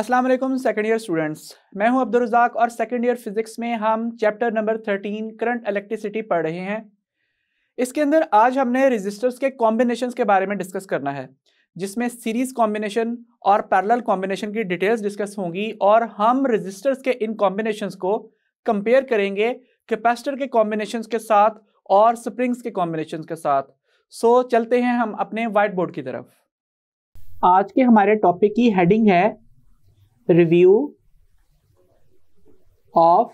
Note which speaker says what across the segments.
Speaker 1: अस्सलाम वालेकुम second year students मैं हूं अब्दुल रजाक और सेकेंड ईयर फिजिक्स में हम chapter number thirteen current electricity पढ़ रहे हैं इसके अंदर आज हमने रजिस्टर्स के कॉम्बिनेशन के बारे में डिस्कस करना है जिसमें सीरीज कॉम्बिनेशन और पैरेलल कॉम्बिनेशन की डिटेल्स डिस्कस होंगी और हम रजिस्टर्स के इन कॉम्बिनेशन को कंपेयर करेंगे कैपेसिटर के कॉम्बिनेशन के साथ और स्प्रिंग्स के कॉम्बिनेशन के साथ सो चलते हैं हम अपने वाइट बोर्ड की तरफ आज के हमारे टॉपिक की हेडिंग है review of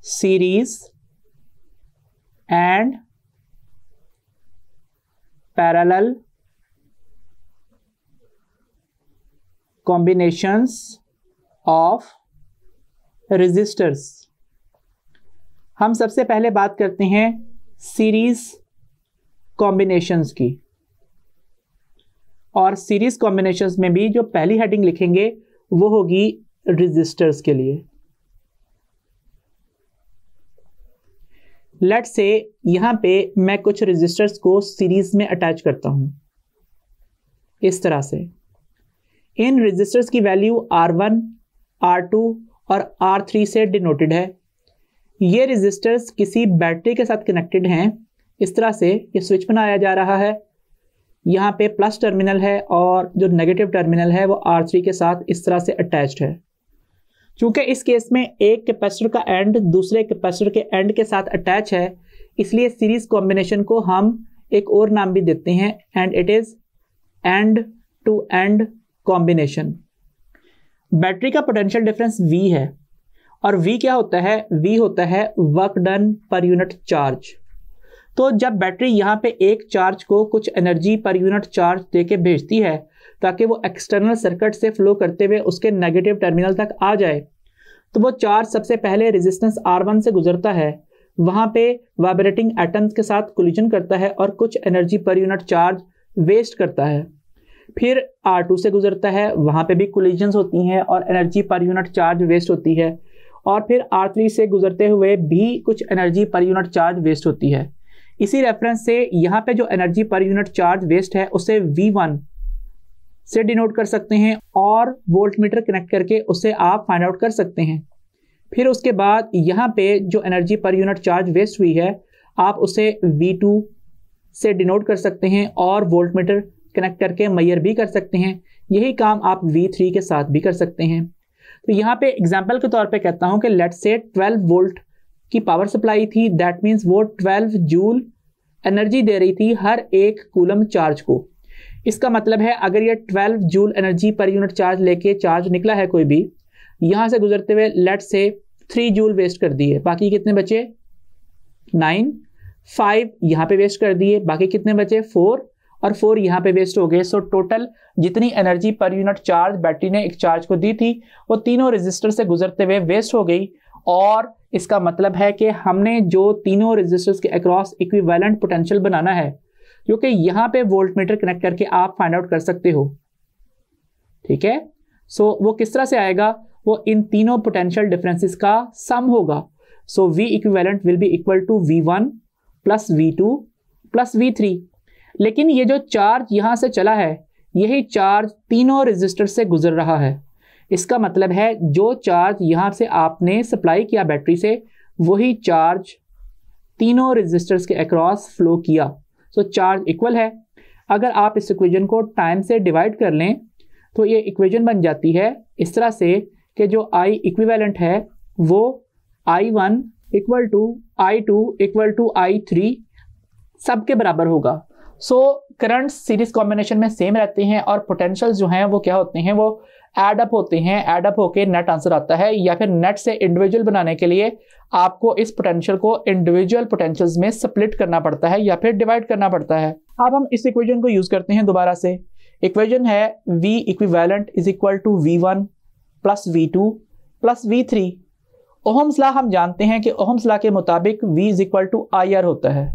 Speaker 1: series and parallel combinations of resistors हम सबसे पहले बात करते हैं सीरीज कॉम्बिनेशंस की और सीरीज कॉम्बिनेशन में भी जो पहली हेडिंग लिखेंगे वो होगी रजिस्टर्स के लिए लेट से यहां पे मैं कुछ रजिस्टर्स को सीरीज में अटैच करता हूं इस तरह से इन रजिस्टर्स की value R one R two और आर थ्री से डिनोटेड है ये रजिस्टर्स किसी बैटरी के साथ कनेक्टेड हैं इस तरह से ये स्विच बनाया जा रहा है यहाँ पे प्लस टर्मिनल है और जो नेगेटिव टर्मिनल है वो आर थ्री के साथ इस तरह से अटैच्ड है चूंकि इस केस में एक कैपेसिटर का एंड दूसरे कैपेसिटर के एंड के साथ अटैच है इसलिए सीरीज कॉम्बिनेशन को हम एक और नाम भी देते हैं and it is end to end combination battery का पोटेंशियल डिफरेंस वी है और वी क्या होता है वी होता है work done per unit charge तो जब बैटरी यहाँ पे एक चार्ज को कुछ एनर्जी पर यूनिट चार्ज दे के भेजती है ताकि वो एक्सटर्नल सर्किट से फ्लो करते हुए उसके नेगेटिव टर्मिनल तक आ जाए तो वो चार्ज सबसे पहले रेजिस्टेंस आर वन से गुजरता है वहाँ पे वाइब्रेटिंग एटम्स के साथ कोलिजन करता है और कुछ energy per unit charge waste करता है फिर टू से गुजरता है वहाँ पर भी कोलिजन्स होती हैं और energy per unit charge waste होती है और फिर थ्री से गुजरते हुए भी कुछ energy per unit charge waste होती है इसी रेफरेंस से यहाँ पे जो energy per unit charge waste है उसे वी वन से डिनोट कर सकते हैं और वोल्ट मीटर कनेक्ट करके उसे आप फाइंड आउट कर सकते हैं फिर उसके बाद यहाँ पे जो energy per unit charge waste हुई है आप उसे वी टू से डिनोट कर सकते हैं और वोल्ट मीटर कनेक्ट करके मैयर भी कर सकते हैं यही काम आप वी थ्री के साथ भी कर सकते हैं तो यहाँ पे एग्जाम्पल के तौर पे कहता हूँ कि लेट से 12 वोल्ट की पावर सप्लाई थी दैट मीन्स वो 12 जूल एनर्जी दे रही थी हर एक कूलम चार्ज को इसका मतलब है अगर ये 12 joule energy per unit charge लेके चार्ज निकला है कोई भी यहां से गुजरते हुए लेट से थ्री जूल वेस्ट कर दिए बाकी कितने बचे नाइन फाइव यहां पे वेस्ट कर दिए बाकी कितने बचे फोर और फोर यहां पे वेस्ट हो गए सो टोटल जितनी energy per unit charge battery ने एक चार्ज को दी थी वो तीनों रजिस्टर से गुजरते हुए वेस्ट हो गई और इसका मतलब है कि हमने जो तीनों रेजिस्टर्स के अक्रॉस इक्विवेलेंट पोटेंशियल बनाना है क्योंकि यहां पे वोल्ट मीटर कनेक्ट करके आप फाइंड आउट कर सकते हो ठीक है सो so, वो किस तरह से आएगा वो इन तीनों पोटेंशियल डिफरेंसेस का सम होगा so V equivalent will be equal to V one plus V two plus V three लेकिन ये जो चार्ज यहां से चला है यही चार्ज तीनों रजिस्टर से गुजर रहा है इसका मतलब है जो चार्ज यहाँ से आपने सप्लाई किया बैटरी से वही चार्ज तीनों रेजिस्टर्स के अक्रॉस फ्लो किया सो so, चार्ज इक्वल है अगर आप इस इक्वेशन को टाइम से डिवाइड कर लें तो ये इक्वेशन बन जाती है इस तरह से कि जो आई इक्विवेलेंट है वो I one equal to I two equal to I three सब के बराबर होगा सो करंट सीरीज कॉम्बिनेशन में सेम रहते हैं और पोटेंशियल जो हैं वो क्या होते हैं वो एडअप होते हैं एडअप होके नेट आंसर आता है या फिर नेट से इंडिविजुअल बनाने के लिए आपको इस पोटेंशियल को इंडिविजुअल पोटेंशियल्स में स्प्लिट करना पड़ता है या फिर डिवाइड करना पड़ता है अब हम इस इक्वेजन को यूज करते हैं दोबारा से इक्वेजन है V equivalent is equal to V one plus V two plus V three Ohm's हम जानते हैं कि ओहम्स के मुताबिक v is equal to I R होता है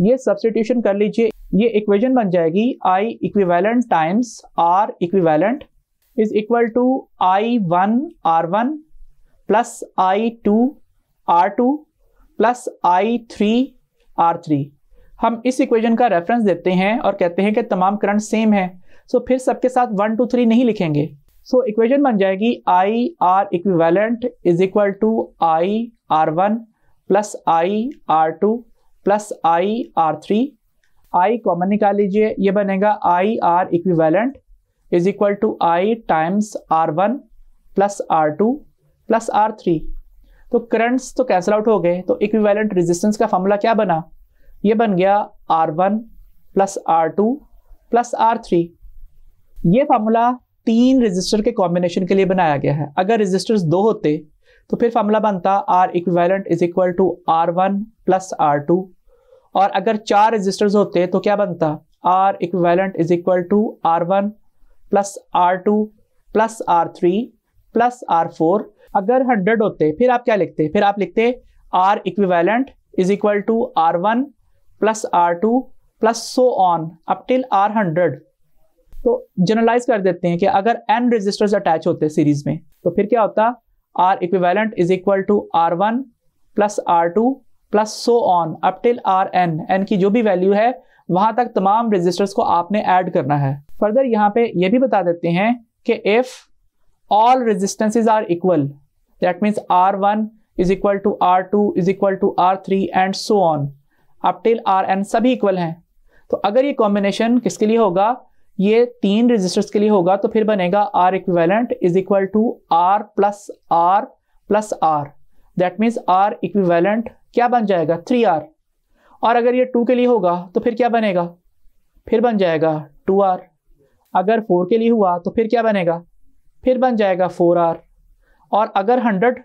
Speaker 1: ये सब्सटीट्यूशन कर लीजिए ये इक्वेशन बन जाएगी I equivalent times R equivalent is equal to I one R one plus I two R two plus I three R three हम इस इक्वेशन का रेफरेंस देते हैं और कहते हैं कि तमाम करंट सेम है सो फिर सबके साथ वन टू थ्री नहीं लिखेंगे सो इक्वेशन बन जाएगी I R equivalent is equal to I R one plus I R two plus I R three I common निकाल लीजिए ये बनेगा I R equivalent is equal to I times R one plus R two plus R three तो currents तो cancel out हो गए तो equivalent resistance का फॉर्मूला क्या बना ये बन गया R one plus R two plus R three ये फार्मूला तीन रजिस्टर के कॉम्बिनेशन के लिए बनाया गया है अगर रेजिस्टर्स दो होते तो फिर फार्मूला बनता R equivalent is equal to R one plus R two और अगर चार रजिस्टर्स होते तो क्या बनता R equivalent is equal to R one plus R two plus R three plus R four अगर हंड्रेड होते फिर आप क्या लिखते फिर आप लिखते R equivalent is equal to R one plus R two plus so on up till R hundred तो जनरलाइज कर देते हैं कि अगर एन रजिस्टर्स अटैच होते सीरीज में तो फिर क्या होता R equivalent is equal to R one plus R two plus so on up till R N N की जो भी वैल्यू है वहां तक तमाम रजिस्टर्स को आपने ऐड करना है फर्दर यहाँ पे ये भी बता देते हैं कि if all resistances are equal that means R one is equal to R two is equal to R three and so on up till R N सभी इक्वल हैं तो अगर ये कॉम्बिनेशन किसके लिए होगा ये तीन रजिस्टर्स के लिए होगा तो फिर बनेगा R equivalent is equal to R plus R plus R that means R equivalent क्या बन जाएगा थ्री आर और अगर ये टू के लिए होगा तो फिर क्या बनेगा फिर बन जाएगा टू आर अगर फोर के लिए हुआ तो फिर क्या बनेगा फिर बन जाएगा फोर आर और अगर हंड्रेड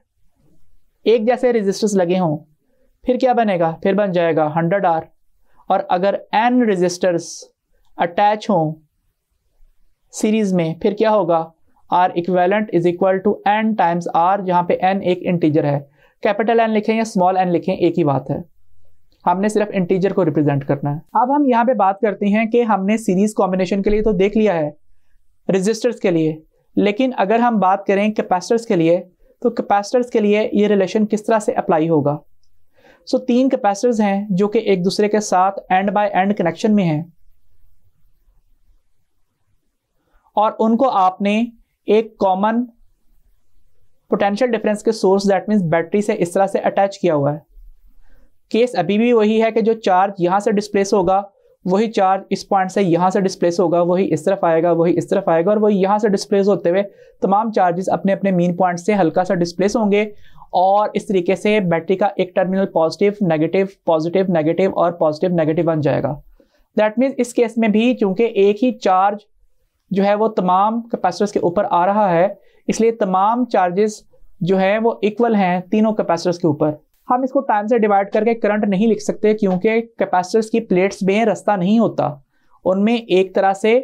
Speaker 1: एक जैसे रजिस्टर्स लगे हों फिर क्या बनेगा फिर बन जाएगा हंड्रेड आर और अगर एन रेजिस्टर्स अटैच हों सीरीज में फिर क्या होगा R equivalent is equal to N times R जहाँ पे एन एक इंटीजर है कैपिटल एन लिखें या स्मॉल एन लिखें एक ही बात है हमने सिर्फ इंटीजर को रिप्रेजेंट करना है अब हम यहाँ पे बात करते हैं कि हमने सीरीज कॉम्बिनेशन के लिए तो देख लिया है रजिस्टर्स के लिए लेकिन अगर हम बात करें कैपेसिटर्स के लिए तो कैपेसिटर्स के लिए ये रिलेशन किस तरह से अप्लाई होगा सो so, तीन कैपेसिटर्स हैं जो कि एक दूसरे के साथ एंड बाय एंड कनेक्शन में हैं और उनको आपने एक कॉमन पोटेंशियल डिफरेंस के सोर्स दैट मीन्स बैटरी से इस तरह से अटैच किया हुआ है केस अभी भी वही है कि जो चार्ज यहाँ से डिस्प्लेस होगा वही चार्ज इस पॉइंट से यहाँ से डिस्प्लेस होगा वही इस तरफ आएगा वही इस तरफ आएगा और वही यहाँ से डिस्प्लेस होते हुए तमाम चार्जेस अपने अपने मेन पॉइंट से हल्का सा डिस्प्लेस होंगे और इस तरीके से बैटरी का एक terminal positive negative positive negative और पॉजिटिव नेगेटिव बन जाएगा दैट मीन्स इस केस में भी चूंकि एक ही चार्ज जो है वो तमाम कैपेसिटर्स के ऊपर आ रहा है इसलिए तमाम चार्जेस जो है वो इक्वल हैं तीनों कैपेसिटर्स के ऊपर हम इसको टाइम से डिवाइड करके करंट नहीं लिख सकते क्योंकि कैपेसिटर्स की प्लेट्स में रास्ता नहीं होता उनमें एक तरह से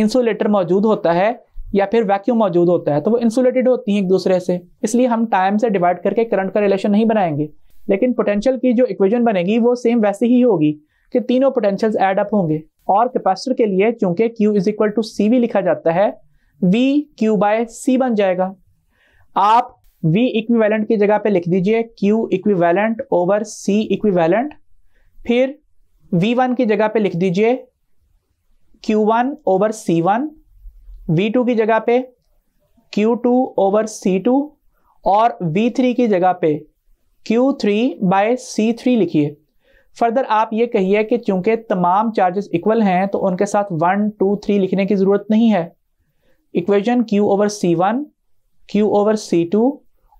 Speaker 1: इंसुलेटर मौजूद होता है या फिर वैक्यूम मौजूद होता है तो वो इंसुलेटेड होती हैं एक दूसरे से इसलिए हम टाइम से डिवाइड करके करंट का रिलेशन नहीं बनाएंगे लेकिन पोटेंशियल की जो इक्वेशन बनेगी वो सेम वैसे ही होगी कि तीनों पोटेंशियल एड अप होंगे और कैपेसिटर के लिए चूंकि Q is equal to C लिखा जाता है वी क्यू बाय सी बन जाएगा आप V इक्विवेलेंट की जगह पे लिख दीजिए Q equivalent over C equivalent फिर V1 की जगह पे लिख दीजिए Q1 ओवर C1 V2 की जगह पे Q2 ओवर C2 और V3 की जगह पे Q3 थ्री बाय सी लिखिए फर्दर आप ये कहिए कि चूंकि तमाम चार्जेस इक्वल हैं तो उनके साथ वन टू थ्री लिखने की ज़रूरत नहीं है equation Q over C1 Q over C2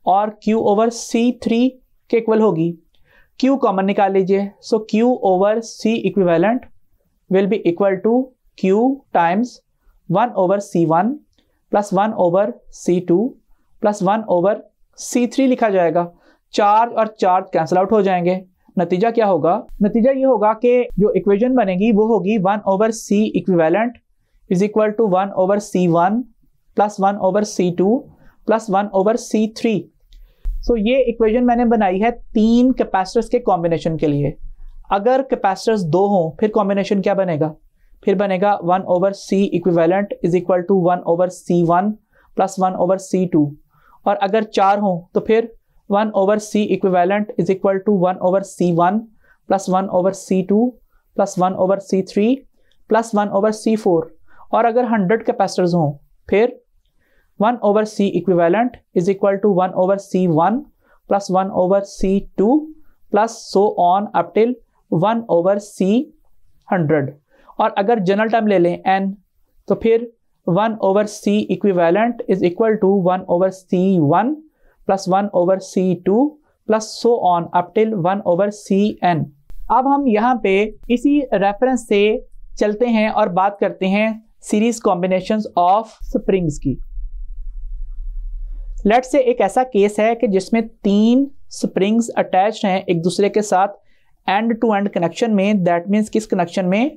Speaker 1: और Q ओवर सी थ्री के इक्वल होगी Q कॉमन निकाल लीजिए so Q over C equivalent will be equal to Q times one over C one plus one over C two plus one over C three लिखा जाएगा charge और charge cancel out हो जाएंगे नतीजा क्या होगा नतीजा ये होगा कि जो इक्वेशन बनेगी वो होगी one over C equivalent is equal to one over C one plus one over C two plus one over C three so ये इक्वेशन मैंने बनाई है तीन कैपेसिटर्स के कॉम्बिनेशन के लिए अगर कैपेसिटर्स दो हों फिर कॉम्बिनेशन क्या बनेगा फिर बनेगा one over C equivalent is equal to one over C one plus one over C two और अगर चार हों तो फिर one over C equivalent is equal to one over C one plus one over C two plus one over C three plus one over C four और अगर hundred capacitors हों फिर one over C equivalent is equal to one over C one plus one over C two plus so on up till one over C hundred और अगर general term ले लें N तो फिर one over C equivalent is equal to one over C one plus one over C two plus so on up till one over C N अब हम यहाँ पे इसी रेफरेंस से चलते हैं और बात करते हैं सीरीज कॉम्बिनेशन ऑफ स्प्रिंग्स की लेट से एक ऐसा केस है कि जिसमें तीन स्प्रिंग्स अटैच हैं एक दूसरे के साथ एंड टू एंड कनेक्शन में दैट मीन्स किस कनेक्शन में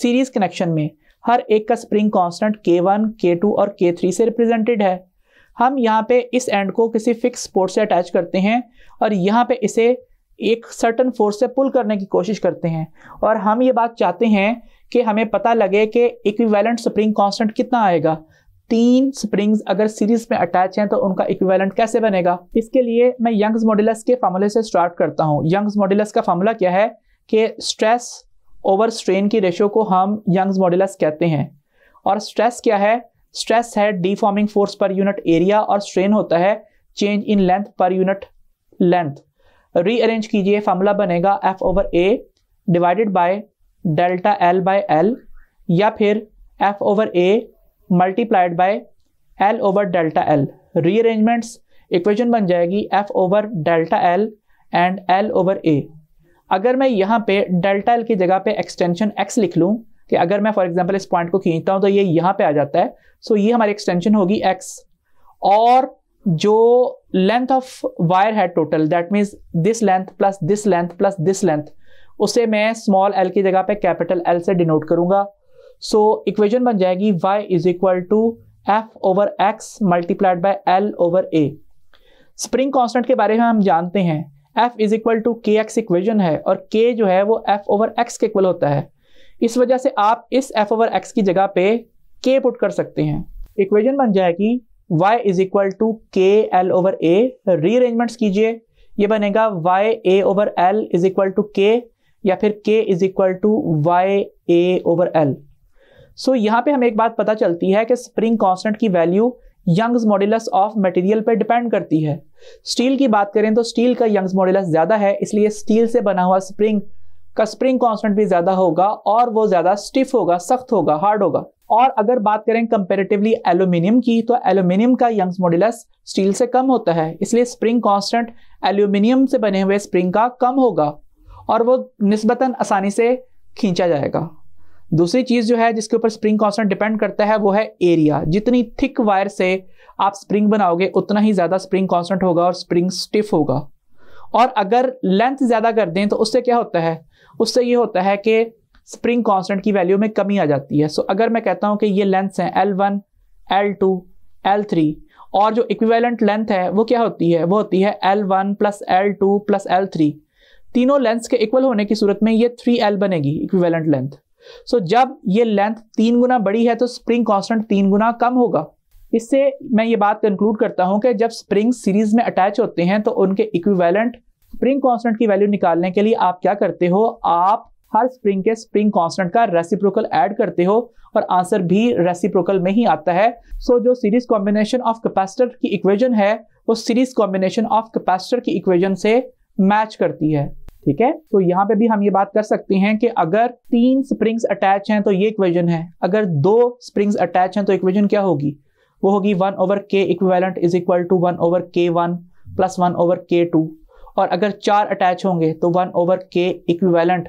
Speaker 1: सीरीज कनेक्शन में हर एक का स्प्रिंग कांस्टेंट K1, K2 और K3 से रिप्रेजेंटेड है हम यहाँ पे इस एंड को किसी फिक्स फोर्स से अटैच करते हैं और यहाँ पे इसे एक सर्टन फोर्स से पुल करने की कोशिश करते हैं और हम ये बात चाहते हैं कि हमें पता लगे कि इक्विवेलेंट स्प्रिंग कांस्टेंट कितना आएगा तीन स्प्रिंग्स अगर सीरीज में अटैच हैं तो उनका इक्विवेलेंट कैसे बनेगा इसके लिए मैं यंग्स मॉड्यूलस के फार्मूले से स्टार्ट करता हूँ यंग्स मॉड्यूलस का फार्मूला क्या है कि स्ट्रेस ओवर स्ट्रेन की रेशो को हम यंग्स मॉड्यूलस कहते हैं और स्ट्रेस क्या है स्ट्रेस है deforming force per unit area और स्ट्रेन होता है change in length per unit length rearrange कीजिए फार्मूला बनेगा F over A divided by delta L by L या फिर F over A multiplied by L over delta L rearrangements equation बन जाएगी F over delta L and L over A अगर मैं यहाँ पे डेल्टा एल की जगह पे एक्सटेंशन एक्स लिख लूँ कि अगर मैं फॉर एग्जांपल इस पॉइंट को खींचता हूँ तो ये यहाँ पे आ जाता है सो so ये हमारी एक्सटेंशन होगी एक्स और जो लेंथ ऑफ वायर है total that means this length plus this length plus this length उसे मैं स्मॉल एल की जगह पे कैपिटल एल से डिनोट करूंगा सो इक्वेशन बन जाएगी y is equal to F over X multiplied by L over A spring constant के बारे में हम जानते हैं f is equal to K X equation है और k जो है वो f ओवर x के इक्वल होता है इस वजह से आप इस f ओवर x की जगह पे k पुट कर सकते हैं इक्वेजन बन जाएगी y is equal to K L over A rearrangements कीजिए ये बनेगा y a over L is equal to K या फिर k is equal to Y a over L so so, यहाँ पे हमें एक बात पता चलती है कि स्प्रिंग कॉन्स्टेंट की value Young's modulus of material पर डिपेंड करती है स्टील की बात करें तो स्टील का यंग्स मॉडुलस ज़्यादा है इसलिए स्टील से बना हुआ स्प्रिंग का स्प्रिंग कांस्टेंट भी ज़्यादा होगा और वो ज़्यादा स्टिफ होगा सख्त होगा हार्ड होगा और अगर बात करें कंपेरेटिवली एल्यूमिनियम की तो एल्यूमिनियम का यंग्स मॉडुलस स्टील से कम होता है इसलिए स्प्रिंग कॉन्स्टेंट एल्यूमिनियम से बने हुए स्प्रिंग का कम होगा और वो नस्बता आसानी से खींचा जाएगा दूसरी चीज़ जो है जिसके ऊपर स्प्रिंग कॉन्स्टेंट डिपेंड करता है वो है एरिया जितनी थिक वायर से आप स्प्रिंग बनाओगे उतना ही ज़्यादा स्प्रिंग कॉन्स्टेंट होगा और स्प्रिंग स्टिफ होगा और अगर लेंथ ज़्यादा कर दें तो उससे क्या होता है उससे ये होता है कि स्प्रिंग कॉन्स्टेंट की वैल्यू में कमी आ जाती है सो so, अगर मैं कहता हूँ कि ये लेंथ्स हैं L one L two L three और जो इक्विवेलेंट लेंथ है वो क्या होती है वो होती है L one plus L two plus L three तीनों लेंथ के इक्वल होने की सूरत में ये थ्री एल बनेगी इक्विवेलेंट लेंथ सो so, जब ये लेंथ तीन गुना बड़ी है तो स्प्रिंग कांस्टेंट तीन गुना कम होगा इससे मैं ये बात कंक्लूड करता हूं कि जब स्प्रिंग सीरीज में अटैच होते हैं तो उनके इक्विवेलेंट स्प्रिंग कांस्टेंट की वैल्यू निकालने के लिए आप क्या करते हो आप हर स्प्रिंग के स्प्रिंग कांस्टेंट का रेसिप्रोकल ऐड करते हो और आंसर भी रेसिप्रोकल में ही आता है सो so, जो सीरीज कॉम्बिनेशन ऑफ कैपेसिटर की इक्वेजन है वो सीरीज कॉम्बिनेशन ऑफ कैपेसिटर की इक्वेजन से मैच करती है ठीक है तो यहाँ पे भी हम ये बात कर सकते हैं कि अगर तीन स्प्रिंग्स अटैच हैं तो ये इक्वेशन है अगर दो स्प्रिंग्स अटैच हैं तो इक्वेशन क्या होगी वो होगी one over K equivalent is equal to one over K one plus one over K two और अगर चार अटैच होंगे तो one over K equivalent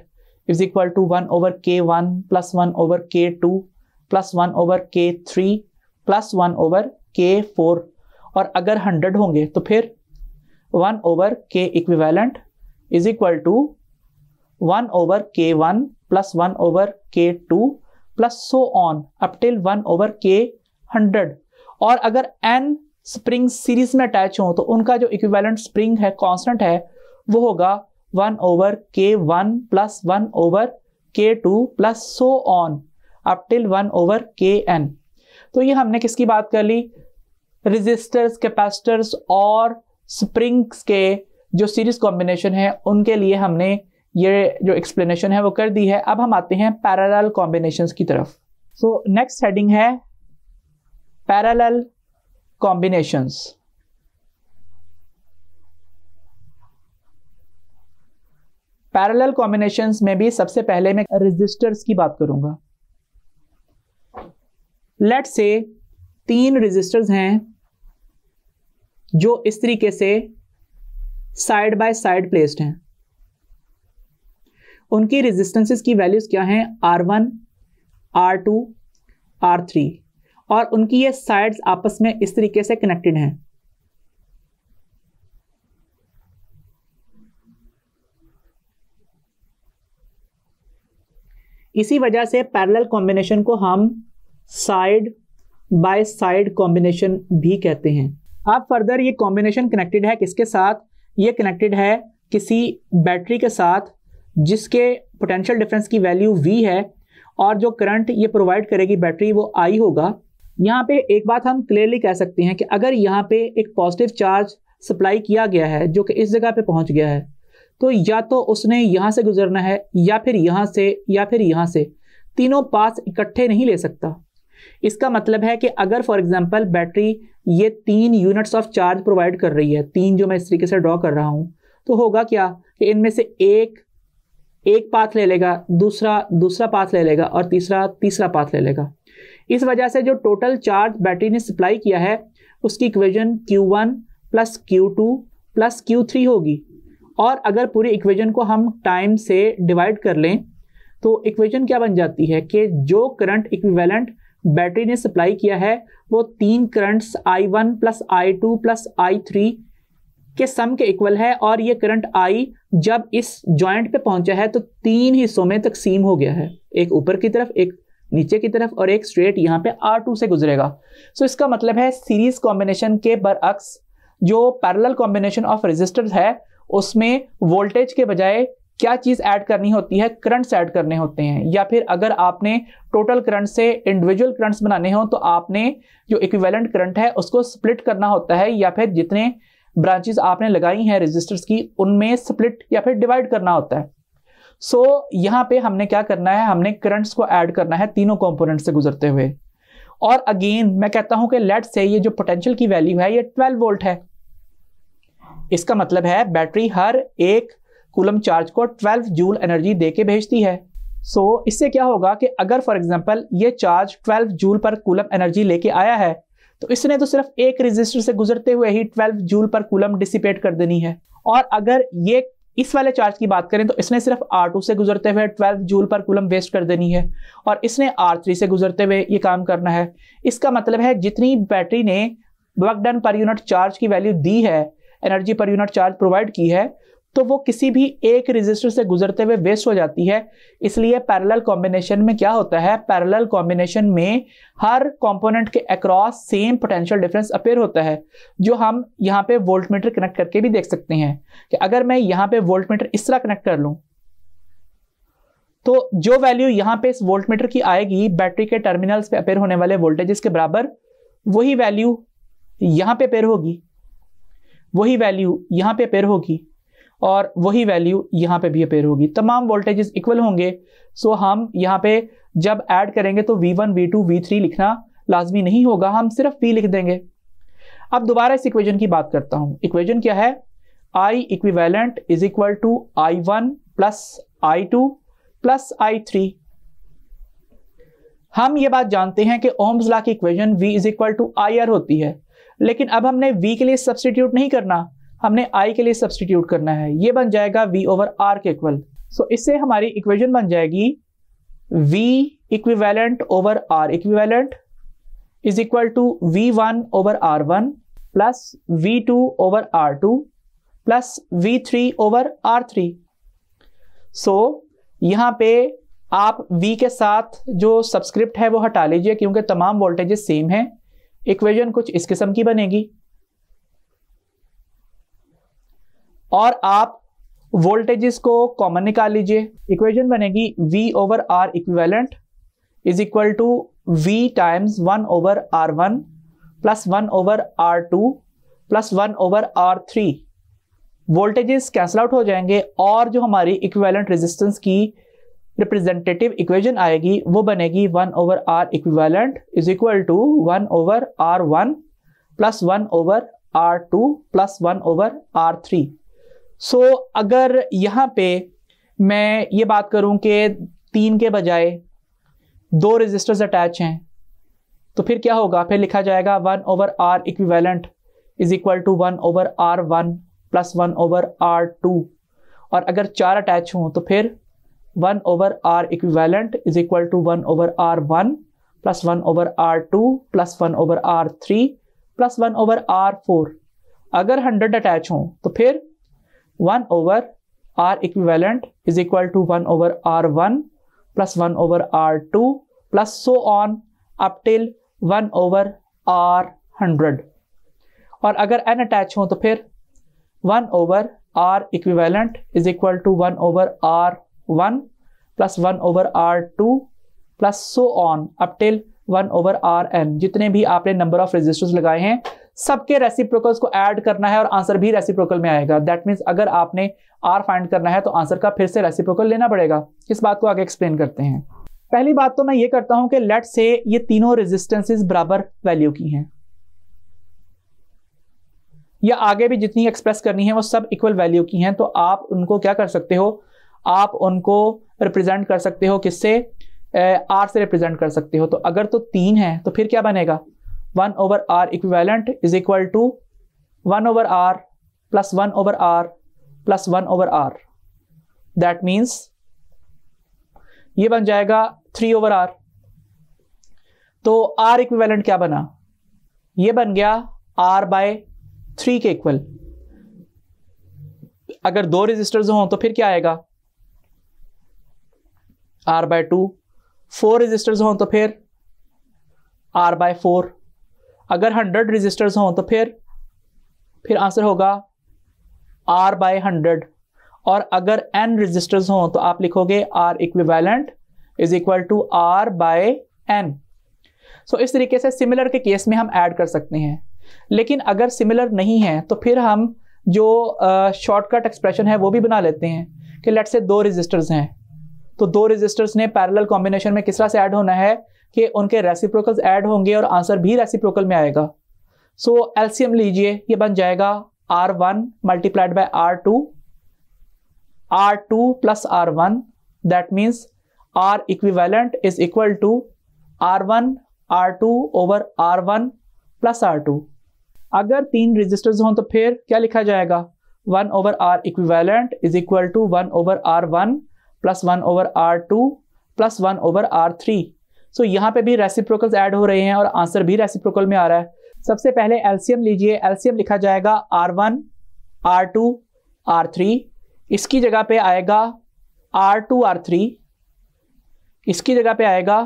Speaker 1: is equal to one over K one plus one over K two plus one over K three plus one over K four और अगर hundred होंगे तो फिर one over K equivalent is equal to one over K one plus one over K two plus so on up till one over K hundred और अगर N spring series में attach हो तो उनका जो इक्विवेलेंट स्प्रिंग है कांस्टेंट है वो होगा one over K one plus one over K two plus so on up till one over K N तो ये हमने किसकी बात कर ली रेजिस्टर्स कैपेसिटर्स और स्प्रिंग्स के जो सीरीज कॉम्बिनेशन है उनके लिए हमने ये जो एक्सप्लेनेशन है वो कर दी है अब हम आते हैं पैरेलल कॉम्बिनेशन की तरफ सो नेक्स्ट हेडिंग है पैरेलल कॉम्बिनेशंस पैरेलल कॉम्बिनेशंस में भी सबसे पहले मैं रजिस्टर्स की बात करूंगा लेट से तीन रजिस्टर्स हैं जो इस तरीके से साइड बाय साइड प्लेस्ड हैं उनकी रेजिस्टेंसेस की वैल्यूज़ क्या हैं R one R two R three और उनकी ये साइड्स आपस में इस तरीके से कनेक्टेड हैं इसी वजह से पैरेलल कॉम्बिनेशन को हम साइड बाय साइड कॉम्बिनेशन भी कहते हैं अब फर्दर ये कॉम्बिनेशन कनेक्टेड है किसके साथ ये कनेक्टेड है किसी बैटरी के साथ जिसके पोटेंशियल डिफरेंस की वैल्यू वी है और जो करंट ये प्रोवाइड करेगी बैटरी वो आई होगा यहाँ पे एक बात हम क्लियरली कह सकते हैं कि अगर यहाँ पे एक पॉजिटिव चार्ज सप्लाई किया गया है जो कि इस जगह पे पहुँच गया है तो या तो उसने यहाँ से गुजरना है या फिर यहाँ से या फिर यहाँ से तीनों पास इकट्ठे नहीं ले सकता इसका मतलब है कि अगर फॉर एग्जाम्पल बैटरी ये तीन यूनिट्स ऑफ चार्ज प्रोवाइड कर रही है तीन जो मैं इस तरीके से ड्रॉ कर रहा हूं तो होगा क्या कि इनमें से एक एक पाथ ले लेगा दूसरा दूसरा पाथ ले लेगा और तीसरा तीसरा पाथ ले लेगा इस वजह से जो टोटल चार्ज बैटरी ने सप्लाई किया है उसकी equation Q1 one plus Q two plus Q three होगी और अगर पूरी इक्वेजन को हम टाइम से डिवाइड कर लें तो इक्वेजन क्या बन जाती है कि जो करंट इक्विवेलेंट बैटरी ने सप्लाई किया है वो तीन currents I one plus I two plus I three के सम के इक्वल है और ये करंट आई जब इस जॉइंट पे पहुंचा है तो तीन हिस्सों में तकसीम हो गया है एक ऊपर की तरफ एक नीचे की तरफ और एक स्ट्रेट यहाँ पे टू से गुजरेगा सो so, इसका मतलब है सीरीज कॉम्बिनेशन के बरअक्स जो पैरेलल कॉम्बिनेशन ऑफ रेजिस्टर्स है उसमें वोल्टेज के बजाय क्या चीज़ ऐड करनी होती है करंट्स ऐड करने होते हैं या फिर अगर आपने टोटल करंट से इंडिविजुअल करंट्स बनाने हो तो आपने जो इक्विवेलेंट करंट है उसको स्प्लिट करना होता है या फिर जितने ब्रांचेस आपने लगाई हैं रजिस्टर्स की उनमें स्प्लिट या फिर डिवाइड करना होता है सो so, यहाँ पे हमने क्या करना है हमने करंट्स को ऐड करना है तीनों कॉम्पोनेंट से गुजरते हुए और अगेन मैं कहता हूं कि लेट से ये जो पोटेंशियल की वैल्यू है ये ट्वेल्व वोल्ट है इसका मतलब है बैटरी हर एक कुलम चार्ज को 12 जूल एनर्जी दे के भेजती है सो so, इससे क्या होगा कि अगर फॉर एग्जाम्पल ये charge 12 joule per coulomb energy लेके आया है तो इसने तो सिर्फ एक रेजिस्टर से गुजरते हुए ही 12 जूल पर कुलम डिसिपेट कर देनी है और अगर ये इस वाले चार्ज की बात करें तो इसने सिर्फ आर से गुजरते हुए twelve joule per coulomb waste कर देनी है और इसने आर से गुजरते हुए ये काम करना है इसका मतलब है जितनी बैटरी ने work done per unit charge की वैल्यू दी है energy per unit charge provide की है तो वो किसी भी एक रजिस्टर से गुजरते हुए वेस्ट हो जाती है इसलिए पैरेलल कॉम्बिनेशन में क्या होता है पैरेलल कॉम्बिनेशन में हर कंपोनेंट के across same potential difference appear होता है जो हम यहाँ पे वोल्टमीटर कनेक्ट करके भी देख सकते हैं कि अगर मैं यहाँ पे वोल्ट मीटर इस तरह कनेक्ट कर लूँ तो जो वैल्यू यहाँ पे इस वोल्ट मीटर की आएगी बैटरी के टर्मिनल्स पे अपेयर होने वाले वोल्टेजेस के बराबर वही वैल्यू यहाँ पे अपेयर होगी वही वैल्यू यहाँ पे अपेयर होगी और वही वैल्यू यहाँ पे भी अपेयर होगी तमाम वोल्टेजेस इक्वल होंगे सो हम यहाँ पे जब ऐड करेंगे तो टू वी थ्री लिखना लाजमी नहीं होगा हम सिर्फ वी लिख देंगे अब दोबारा इस इक्वेजन की बात करता हूँ इक्वेजन क्या है I equivalent is equal to I one plus I two plus I three हम ये बात जानते हैं कि ओम्स ला की equation V is equal to I R होती है लेकिन अब हमने V के लिए सब्सटीट्यूट नहीं करना हमने आई के लिए सब्सटीट्यूट करना है ये बन जाएगा वी ओवर आर के इक्वल सो इससे हमारी इक्वेशन बन जाएगी V equivalent over R equivalent is equal to V one over R one plus V two over R two plus V three over R three so यहां पे आप v के साथ जो सब्सक्रिप्ट है वो हटा लीजिए क्योंकि तमाम वोल्टेजेस सेम हैं इक्वेशन कुछ इस किस्म की बनेगी और आप वोल्टेजेस को कॉमन निकाल लीजिए इक्वेशन बनेगी V over R equivalent is equal to V times one over R one plus one over R two plus one over R three voltages cancel out हो जाएंगे और जो हमारी इक्विवेलेंट रेजिस्टेंस की रिप्रेजेंटेटिव इक्वेशन आएगी वो बनेगी one over R equivalent is equal to one over R one plus one over R two plus one over R three so so, अगर यहाँ पे मैं ये बात करूँ कि तीन के बजाय दो रजिस्टर्स अटैच हैं तो फिर क्या होगा फिर लिखा जाएगा one over R equivalent is equal to one over R one plus one over R two और अगर चार अटैच हों तो फिर one over R equivalent is equal to one over R one plus one over R two plus one over R three plus one over R four अगर hundred attach हों तो फिर one over R equivalent is equal to one over R one plus one over R two plus so on up till one over R hundred और अगर N attach हो तो फिर one over R equivalent is equal to one over R one plus one over R two plus so on up till one over R N जितने भी आपने number of registers लगाए हैं सबके रेसिप्रोकल्स को ऐड करना है और आंसर भी रेसिप्रोकल में आएगा दैट मीन्स अगर आपने आर फाइंड करना है तो आंसर का फिर से रेसिप्रोकल लेना पड़ेगा इस बात को आगे एक्सप्लेन करते हैं पहली बात तो मैं ये करता हूं कि लेट से ये तीनों रेजिस्टेंसेस बराबर वैल्यू की हैं या आगे भी जितनी एक्सप्रेस करनी है वो सब इक्वल वैल्यू की हैं तो आप उनको क्या कर सकते हो आप उनको रिप्रेजेंट कर सकते हो किससे आर से रिप्रेजेंट कर सकते हो तो अगर तो तीन है तो फिर क्या बनेगा one over R equivalent is equal to one over R plus one over R plus one over R that means ये बन जाएगा थ्री ओवर आर तो आर इक्विवेलेंट क्या बना ये बन गया आर बाय थ्री के इक्वल अगर दो रेजिस्टर्स हों तो फिर क्या आएगा R by two four resistors हों तो फिर आर बाय फोर अगर हंड्रेड रजिस्टर्स हों तो फिर फिर आंसर होगा आर बाय हंड्रेड और अगर एन रजिस्टर्स हों तो आप लिखोगे R equivalent is equal to R by N so इस तरीके से सिमिलर के केस में हम ऐड कर सकते हैं लेकिन अगर सिमिलर नहीं है तो फिर हम जो शॉर्टकट uh, एक्सप्रेशन है वो भी बना लेते हैं कि लेट से दो रजिस्टर्स हैं तो दो रजिस्टर्स ने पैरेलल कॉम्बिनेशन में किस तरह से ऐड होना है कि उनके रेसिप्रोकल्स ऐड होंगे और आंसर भी रेसिप्रोकल में आएगा सो so, एलसीएम लीजिए ये बन जाएगा R one multiplied by R two R two plus R one that means R equivalent is equal to R one R two over R one plus R two अगर तीन resistors हों तो फिर क्या लिखा जाएगा one over R equivalent is equal to one over R one plus one over R two plus one over R three so so, यहाँ पे भी रेसिप्रोकल्स ऐड हो रहे हैं और आंसर भी रेसिप्रोकल में आ रहा है सबसे पहले एल्सियम लीजिए एल्सियम लिखा जाएगा R one R two R three इसकी जगह पे आएगा आर टू आर थ्री इसकी जगह पे आएगा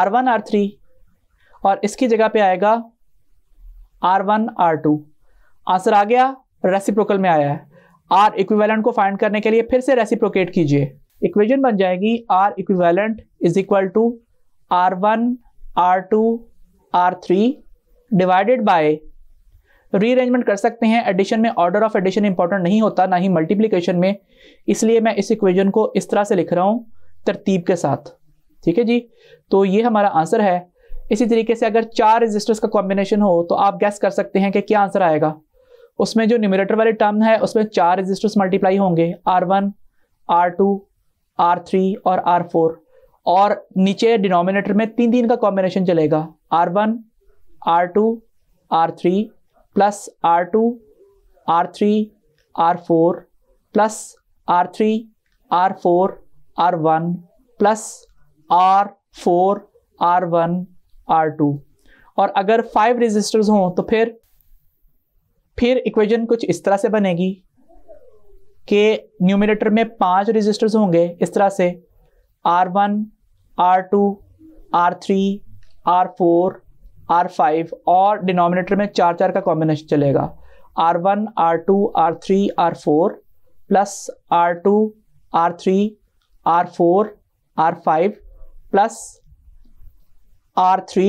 Speaker 1: आर वन आर थ्री और इसकी जगह पे आएगा R one R two answer आ गया रेसिप्रोकल में आया है आर इक्विवेलेंट को फाइंड करने के लिए फिर से रेसिप्रोकेट कीजिए इक्वेशन बन जाएगी R equivalent is equal to R one R two R three divided by rearrangement कर सकते हैं एडिशन में ऑर्डर ऑफ एडिशन इंपॉर्टेंट नहीं होता ना ही मल्टीप्लीकेशन में इसलिए मैं इस इक्वेजन को इस तरह से लिख रहा हूँ तरतीब के साथ ठीक है जी तो ये हमारा आंसर है इसी तरीके से अगर चार रजिस्टर्स का कॉम्बिनेशन हो तो आप गैस कर सकते हैं कि क्या आंसर आएगा उसमें जो न्यूमिनेटर वाले टर्म है उसमें चार रजिस्टर्स मल्टीप्लाई होंगे R one R two R three और आर फोर और नीचे डिनोमिनेटर में तीन तीन का कॉम्बिनेशन चलेगा R one R two R three plus R two R three R four plus R three R four R one plus R four R one R two और अगर five registers हों तो फिर फिर इक्वेशन कुछ इस तरह से बनेगी कि न्यूमिनेटर में पांच रजिस्टर्स होंगे इस तरह से R one R two R three R four R five और डिनोमिनेटर में चार चार का कॉम्बिनेशन चलेगा R one R two R three R four plus R two R three R four R five plus R three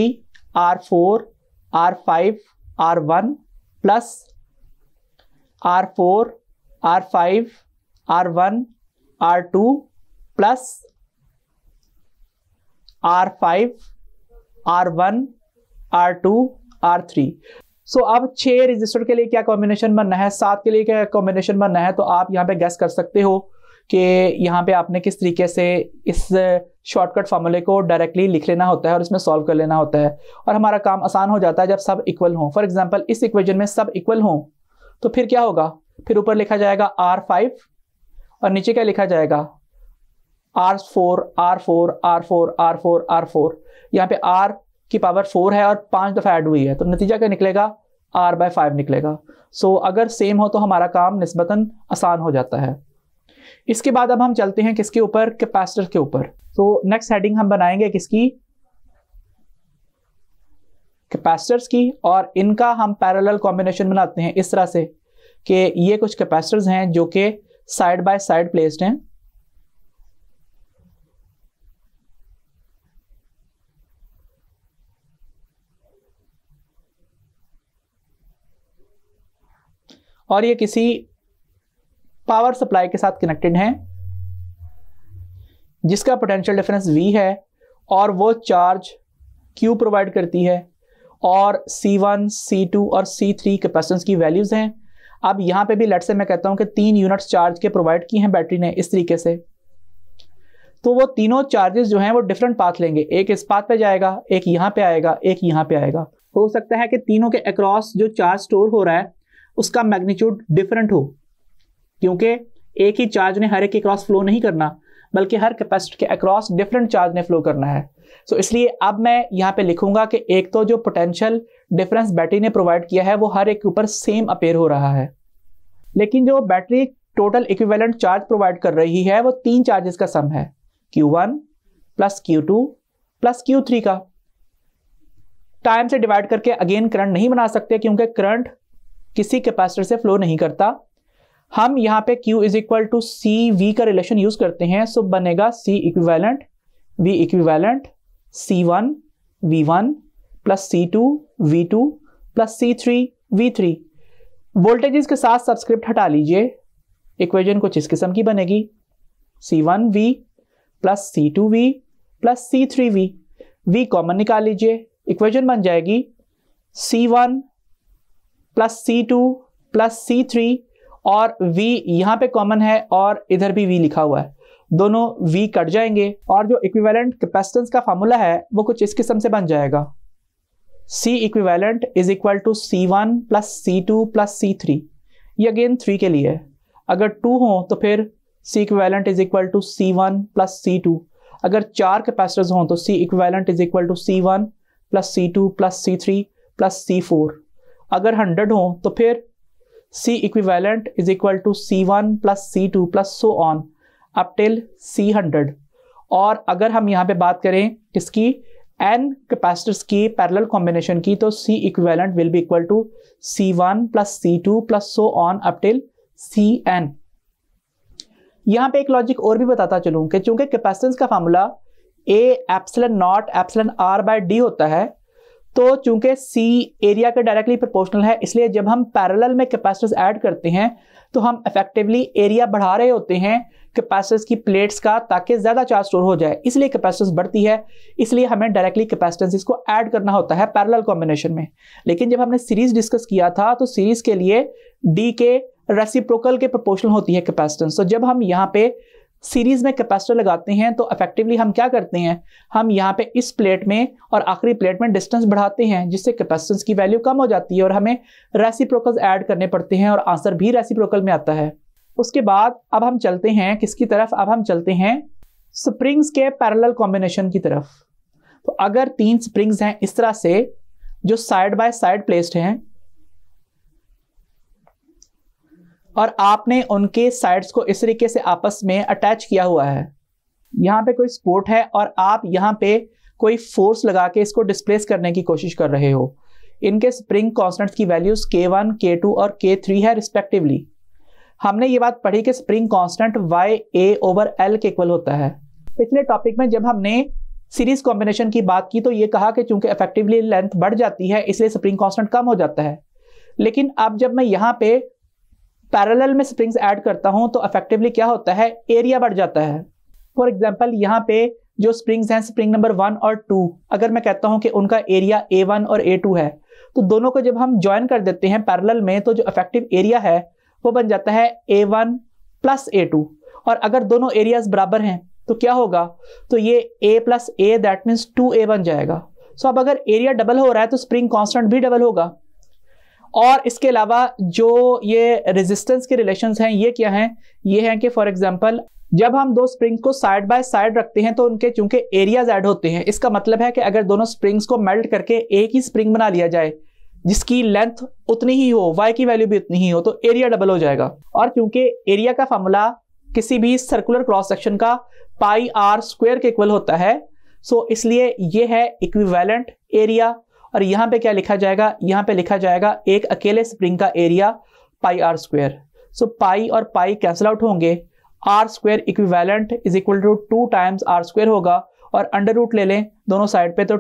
Speaker 1: R four R five R one plus R four R five R one R two plus R five R one R two R three so अब छह register के लिए क्या combination बनना है सात के लिए क्या कॉम्बिनेशन बनना है तो आप यहाँ पे गैस कर सकते हो कि यहाँ पे आपने किस तरीके से इस शॉर्टकट फार्मूले को डायरेक्टली लिख लेना होता है और इसमें सॉल्व कर लेना होता है और हमारा काम आसान हो जाता है जब सब इक्वल हो फॉर एग्जाम्पल इस इक्वेजन में सब इक्वल हो तो फिर क्या होगा फिर ऊपर लिखा जाएगा आर फाइव और नीचे क्या लिखा जाएगा R four R four R four R four R four यहाँ पे आर की पावर फोर है और पांच दफ़ा ऐड हुई है तो नतीजा क्या निकलेगा आर बाय फाइव निकलेगा सो so, अगर सेम हो तो हमारा काम नस्बता आसान हो जाता है इसके बाद अब हम चलते हैं किसके ऊपर कैपेसिटर के ऊपर तो नेक्स्ट हेडिंग हम बनाएंगे किसकी कैपेसिटर्स की और इनका हम पैरेलल कॉम्बिनेशन बनाते हैं इस तरह से कि ये कुछ कैपेसिटर्स हैं जो कि साइड बाय साइड प्लेस्ड हैं और ये किसी पावर सप्लाई के साथ कनेक्टेड हैं जिसका पोटेंशियल डिफरेंस V है और वो चार्ज Q प्रोवाइड करती है और C1, C2 और C3 कैपेसिटेंस की वैल्यूज़ हैं अब यहाँ पे भी लट से मैं कहता हूँ कि तीन यूनिट्स चार्ज के प्रोवाइड की हैं बैटरी ने इस तरीके से तो वो तीनों चार्जेस जो हैं वो डिफरेंट पाथ लेंगे एक इस पाथ पे जाएगा एक यहाँ पे आएगा एक यहाँ पे आएगा हो सकता है कि तीनों के अक्रॉस जो चार्ज स्टोर हो रहा है उसका मैग्नीट्यूड डिफरेंट हो क्योंकि एक ही चार्ज ने हर एक के क्रॉस फ्लो नहीं करना बल्कि हर कैपेसिटर के अक्रॉस डिफरेंट चार्ज ने फ्लो करना है सो so, इसलिए अब मैं यहाँ पे लिखूंगा कि एक तो जो पोटेंशियल डिफरेंस बैटरी ने प्रोवाइड किया है वो हर एक के ऊपर सेम अपेयर हो रहा है लेकिन जो battery total equivalent charge provide कर रही है वो तीन चार्जेस का सम है Q1 one plus Q two plus Q three का टाइम से डिवाइड करके अगेन करंट नहीं बना सकते क्योंकि करंट किसी कैपेसिटर से फ्लो नहीं करता हम यहाँ पे Q is equal to C V का रिलेशन यूज करते हैं सो बनेगा C equivalent V equivalent C1 V1 plus V two plus V three voltages के साथ सब्सक्रिप्ट हटा लीजिए इक्वेशन कुछ इस किस्म की बनेगी V plus C two V plus C three V V common निकाल लीजिए इक्वेशन बन जाएगी C1 plus C two plus C three और v यहाँ पे कॉमन है और इधर भी v लिखा हुआ है दोनों v कट जाएंगे और जो इक्विवेलेंट कैपेसिटेंस का फॉर्मूला है वो कुछ इस किस्म से बन जाएगा C equivalent is equal to C one plus C two plus C three ये अगेन थ्री के लिए है अगर टू हो तो फिर C equivalent is equal to C one plus C two अगर चार कैपेसिटर्स हों तो C equivalent is equal to C one plus C two plus C three plus C four अगर हंड्रेड हो तो फिर C equivalent is equal to C one plus C two plus so on up till C hundred और अगर हम यहाँ पे बात करें इसकी एन कैपेसिटर्स की पैरेलल कॉम्बिनेशन की तो C equivalent will be equal to C one plus C two plus so on up till C N यहाँ पे एक लॉजिक और भी बताता चलूँ कि चूंकि कैपेसिटेंस का formula A epsilon naught epsilon R by D होता है तो चूंकि सी एरिया के डायरेक्टली प्रोपोर्शनल है इसलिए जब हम पैरेलल में कैपेसिटर्स ऐड करते हैं तो हम इफेक्टिवली एरिया बढ़ा रहे होते हैं कैपेसिटर्स की प्लेट्स का ताकि ज़्यादा चार्ज स्टोर हो जाए इसलिए कैपेसिटर्स बढ़ती है इसलिए हमें डायरेक्टली कैपेसिटेंस इसको ऐड करना होता है पैरेलल कॉम्बिनेशन में लेकिन जब हमने सीरीज डिस्कस किया था तो सीरीज के लिए डी के रेसिप्रोकल के प्रोपोर्शनल होती है कैपेसिटेंस तो जब हम यहाँ पे सीरीज में कैपेसिटर लगाते हैं तो इफेक्टिवली हम क्या करते हैं हम यहाँ पे इस प्लेट में और आखिरी प्लेट में डिस्टेंस बढ़ाते हैं जिससे कैपेसिटेंस की वैल्यू कम हो जाती है और हमें रेसिप्रोकल्स ऐड करने पड़ते हैं और आंसर भी रेसिप्रोकल में आता है उसके बाद अब हम चलते हैं किसकी तरफ अब हम चलते हैं स्प्रिंग्स के पैरेलल कॉम्बिनेशन की तरफ तो अगर तीन स्प्रिंग्स हैं इस तरह से जो साइड बाय साइड प्लेस्ड हैं और आपने उनके साइड्स को इस तरीके से आपस में अटैच किया हुआ है यहाँ पे कोई स्पोर्ट है और आप यहाँ पे कोई फोर्स लगा के इसको डिस्प्लेस करने की कोशिश कर रहे हो इनके स्प्रिंग कॉन्सटेंट्स की values K one K two और के थ्री है रिस्पेक्टिवली हमने ये बात पढ़ी कि spring constant y a over l के इक्वल होता है पिछले टॉपिक में जब हमने सीरीज कॉम्बिनेशन की बात की तो ये कहा कि चूंकि इफेक्टिवली लेंथ बढ़ जाती है इसलिए स्प्रिंग कॉन्स्टेंट कम हो जाता है लेकिन अब जब मैं यहाँ पे पैरेलल में स्प्रिंग्स ऐड करता हूँ तो अफेक्टिवली क्या होता है एरिया बढ़ जाता है फॉर एग्जाम्पल यहाँ पे जो स्प्रिंग्स हैं स्प्रिंग नंबर वन और टू अगर मैं कहता हूं कि उनका एरिया ए वन और ए टू है तो दोनों को जब हम ज्वाइन कर देते हैं पैरेलल में तो जो अफेक्टिव एरिया है वो बन जाता है A one plus A two और अगर दोनों एरियाज बराबर हैं तो क्या होगा तो ये A plus A that means two A बन जाएगा सो so, अब अगर एरिया डबल हो रहा है तो स्प्रिंग कॉन्स्टेंट भी डबल होगा और इसके अलावा जो ये रेजिस्टेंस के रिलेशन हैं ये क्या हैं ये हैं कि फॉर एग्जाम्पल जब हम दो स्प्रिंग्स को साइड बाय साइड रखते हैं तो उनके चूंकि एरियाज ऐड होते हैं इसका मतलब है कि अगर दोनों स्प्रिंग्स को मेल्ट करके एक ही स्प्रिंग बना लिया जाए जिसकी लेंथ उतनी ही हो वाई की वैल्यू भी उतनी ही हो तो एरिया डबल हो जाएगा और क्योंकि एरिया का फॉर्मूला किसी भी सर्कुलर क्रॉस सेक्शन का पाई आर स्क्वेयर के इक्वल होता है सो इसलिए ये है इक्विवेलेंट एरिया और यहाँ पे क्या लिखा जाएगा यहाँ पे लिखा जाएगा एक अकेले स्प्रिंग का area pi R square so pi और पाई कैंसिल आउट होंगे R square equivalent is equal to two times R square होगा और अंडर रूट ले लें दोनों साइड पे तो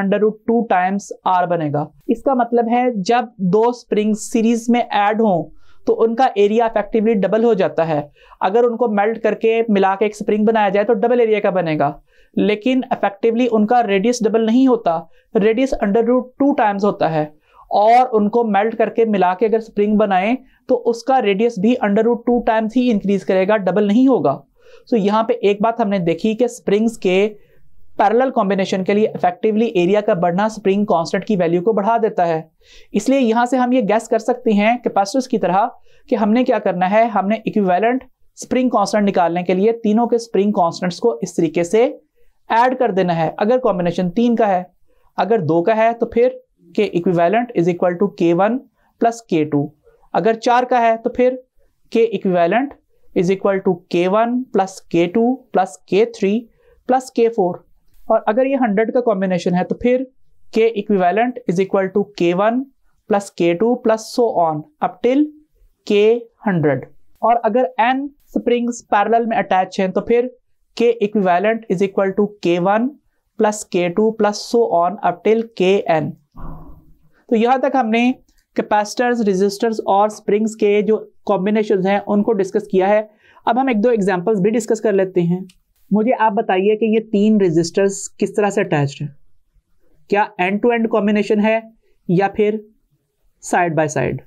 Speaker 1: under root two times R बनेगा इसका मतलब है जब दो स्प्रिंग सीरीज में एड हों तो उनका एरिया इफेक्टिवली डबल हो जाता है अगर उनको मेल्ट करके मिला के एक स्प्रिंग बनाया जाए तो डबल एरिया का बनेगा लेकिन इफेक्टिवली उनका रेडियस डबल नहीं होता radius under root two times होता है और उनको मेल्ट करके मिला के अगर स्प्रिंग बनाएं तो उसका रेडियस भी अंडर रूट टू टाइम्स ही इंक्रीज करेगा डबल नहीं होगा सो so, यहाँ पे एक बात हमने देखी कि स्प्रिंग्स के पैरेलल कॉम्बिनेशन के लिए इफेक्टिवली एरिया का बढ़ना स्प्रिंग कांस्टेंट की वैल्यू को बढ़ा देता है इसलिए यहाँ से हम ये गैस कर सकते हैं कैपेसिटर्स की तरह कि हमने क्या करना है हमने इक्विवेलेंट स्प्रिंग कांस्टेंट निकालने के लिए तीनों के स्प्रिंग कांस्टेंट्स को इस तरीके से ऐड कर देना है अगर कॉम्बिनेशन तीन का है अगर दो का है तो फिर K equivalent is equal to K one plus K two अगर चार का है तो फिर K equivalent is equal to K one plus K two plus K three plus K four और अगर ये हंड्रेड का कॉम्बिनेशन है तो फिर K equivalent is equal to K one plus K two plus so on up till K hundred और अगर N springs parallel में अटैच हैं तो फिर K equivalent is equal to K one plus K two plus so on up till K N तो यहां तक हमने कैपेसिटर्स रेजिस्टर्स और स्प्रिंग्स के जो कॉम्बिनेशन हैं उनको डिस्कस किया है अब हम एक दो एग्जांपल्स भी डिस्कस कर लेते हैं मुझे आप बताइए कि ये तीन रेजिस्टर्स किस तरह से अटैच हैं क्या एंड टू एंड कॉम्बिनेशन है या फिर साइड बाय साइड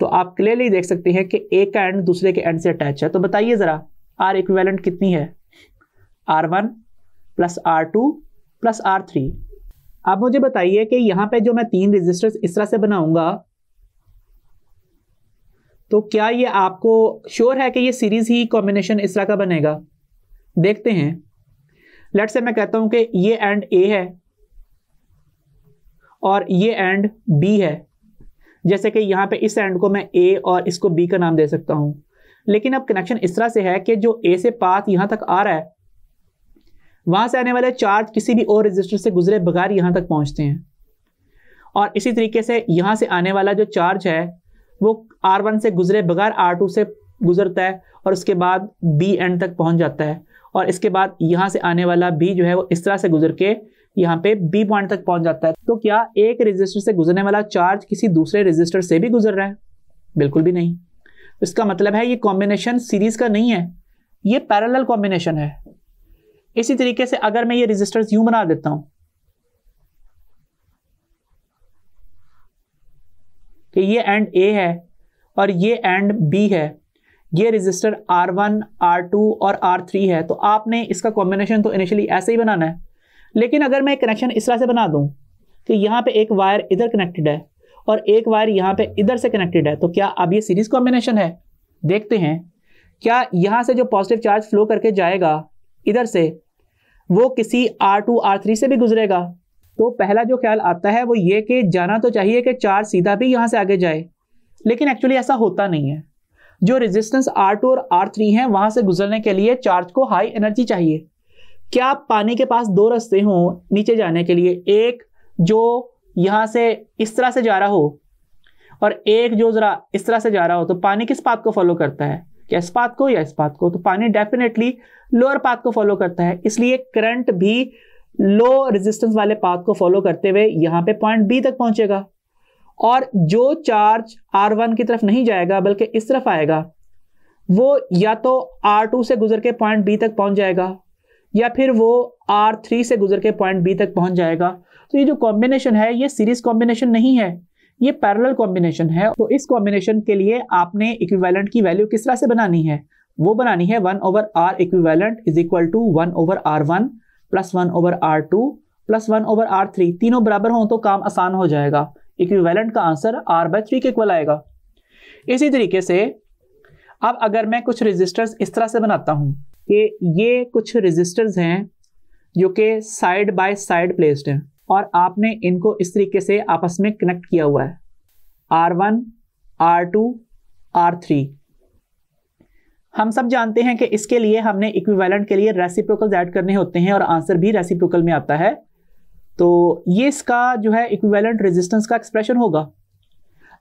Speaker 1: तो आप क्लियरली देख सकते हैं कि एक का एंड दूसरे के एंड से अटैच है तो बताइए ज़रा आर इक्विवेलेंट कितनी है R one plus R two plus R three आप मुझे बताइए कि यहां पे जो मैं तीन रजिस्टर्स इस तरह से बनाऊंगा तो क्या ये आपको श्योर है कि ये सीरीज ही कॉम्बिनेशन इस तरह का बनेगा देखते हैं लेट से मैं कहता हूं कि ये एंड ए है और ये एंड बी है जैसे कि यहां पे इस एंड को मैं ए और इसको बी का नाम दे सकता हूं लेकिन अब कनेक्शन इस तरह से है कि जो ए से पाथ यहां तक आ रहा है वहां से आने वाले चार्ज किसी भी और रजिस्टर से गुजरे बगैर यहां तक पहुंचते हैं और इसी तरीके से यहां से आने वाला जो चार्ज है वो वन से गुजरे बगैर टू से गुजरता है और उसके बाद बी एंड तक पहुंच जाता है और इसके बाद यहाँ से आने वाला बी जो है वो इस तरह से गुजर के यहाँ पे बी पॉइंट तक पहुंच जाता है तो क्या एक रजिस्टर से गुजरने वाला चार्ज किसी दूसरे रजिस्टर से भी गुजर रहा है बिल्कुल भी नहीं इसका मतलब है ये कॉम्बिनेशन सीरीज का नहीं है ये पैरेलल कॉम्बिनेशन है इसी तरीके से अगर मैं ये रजिस्टर्स यू बना देता हूं कि ये एंड ए है और ये एंड बी है ये resistor R one R two और आर थ्री है तो आपने इसका कॉम्बिनेशन तो इनिशियली ऐसे ही बनाना है लेकिन अगर मैं कनेक्शन इस तरह से बना दूं कि यहां पे एक वायर इधर कनेक्टेड है और एक वायर यहां पे इधर से कनेक्टेड है तो क्या अब ये सीरीज कॉम्बिनेशन है देखते हैं क्या यहां से जो पॉजिटिव चार्ज फ्लो करके जाएगा इधर से वो किसी आर टू आर थ्री से भी गुजरेगा तो पहला जो ख्याल आता है वो ये कि जाना तो चाहिए कि चार सीधा भी यहाँ से आगे जाए लेकिन एक्चुअली ऐसा होता नहीं है जो रेजिस्टेंस आर टू और आर थ्री हैं वहाँ से गुजरने के लिए चार्ज को हाई एनर्जी चाहिए क्या पानी के पास दो रस्ते हों नीचे जाने के लिए एक जो यहाँ से इस तरह से जा रहा हो और एक जो ज़रा इस तरह से जा रहा हो तो पानी किस बात को फॉलो करता है या इस पाथ को या इस पाथ को तो पानी डेफिनेटली लोअर पाथ को फॉलो करता है इसलिए करंट भी लो रेजिस्टेंस वाले पाथ को फॉलो करते हुए यहाँ पे पॉइंट बी तक पहुंचेगा और जो चार्ज आर वन की तरफ नहीं जाएगा बल्कि इस तरफ आएगा वो या तो आर टू से गुजर के पॉइंट बी तक पहुंच जाएगा या फिर वो आर थ्री से गुजर के पॉइंट बी तक पहुंच जाएगा तो ये जो कॉम्बिनेशन है ये सीरीज कॉम्बिनेशन नहीं है ये पैरेलल कॉम्बिनेशन है तो इस कॉम्बिनेशन के लिए आपने इक्विवेलेंट की वैल्यू किस तरह से बनानी है वो बनानी है one over R equivalent is equal to one over R one plus one over R two plus one over R three तीनों बराबर हों तो काम आसान हो जाएगा इक्विवेलेंट का आंसर आर बाय थ्री के इक्वल आएगा इसी तरीके से अब अगर मैं कुछ रेजिस्टर्स इस तरह से बनाता हूँ कि ये कुछ रेजिस्टर्स हैं जो कि साइड बाय साइड प्लेस्ड हैं और आपने इनको इस तरीके से आपस में कनेक्ट किया हुआ है R one R two R three हम सब जानते हैं कि इसके लिए हमने इक्विवेलेंट के लिए रेसिप्रोकल ऐड करने होते हैं और आंसर भी रेसिप्रोकल में आता है तो ये इसका जो है इक्विवेलेंट रेजिस्टेंस का एक्सप्रेशन होगा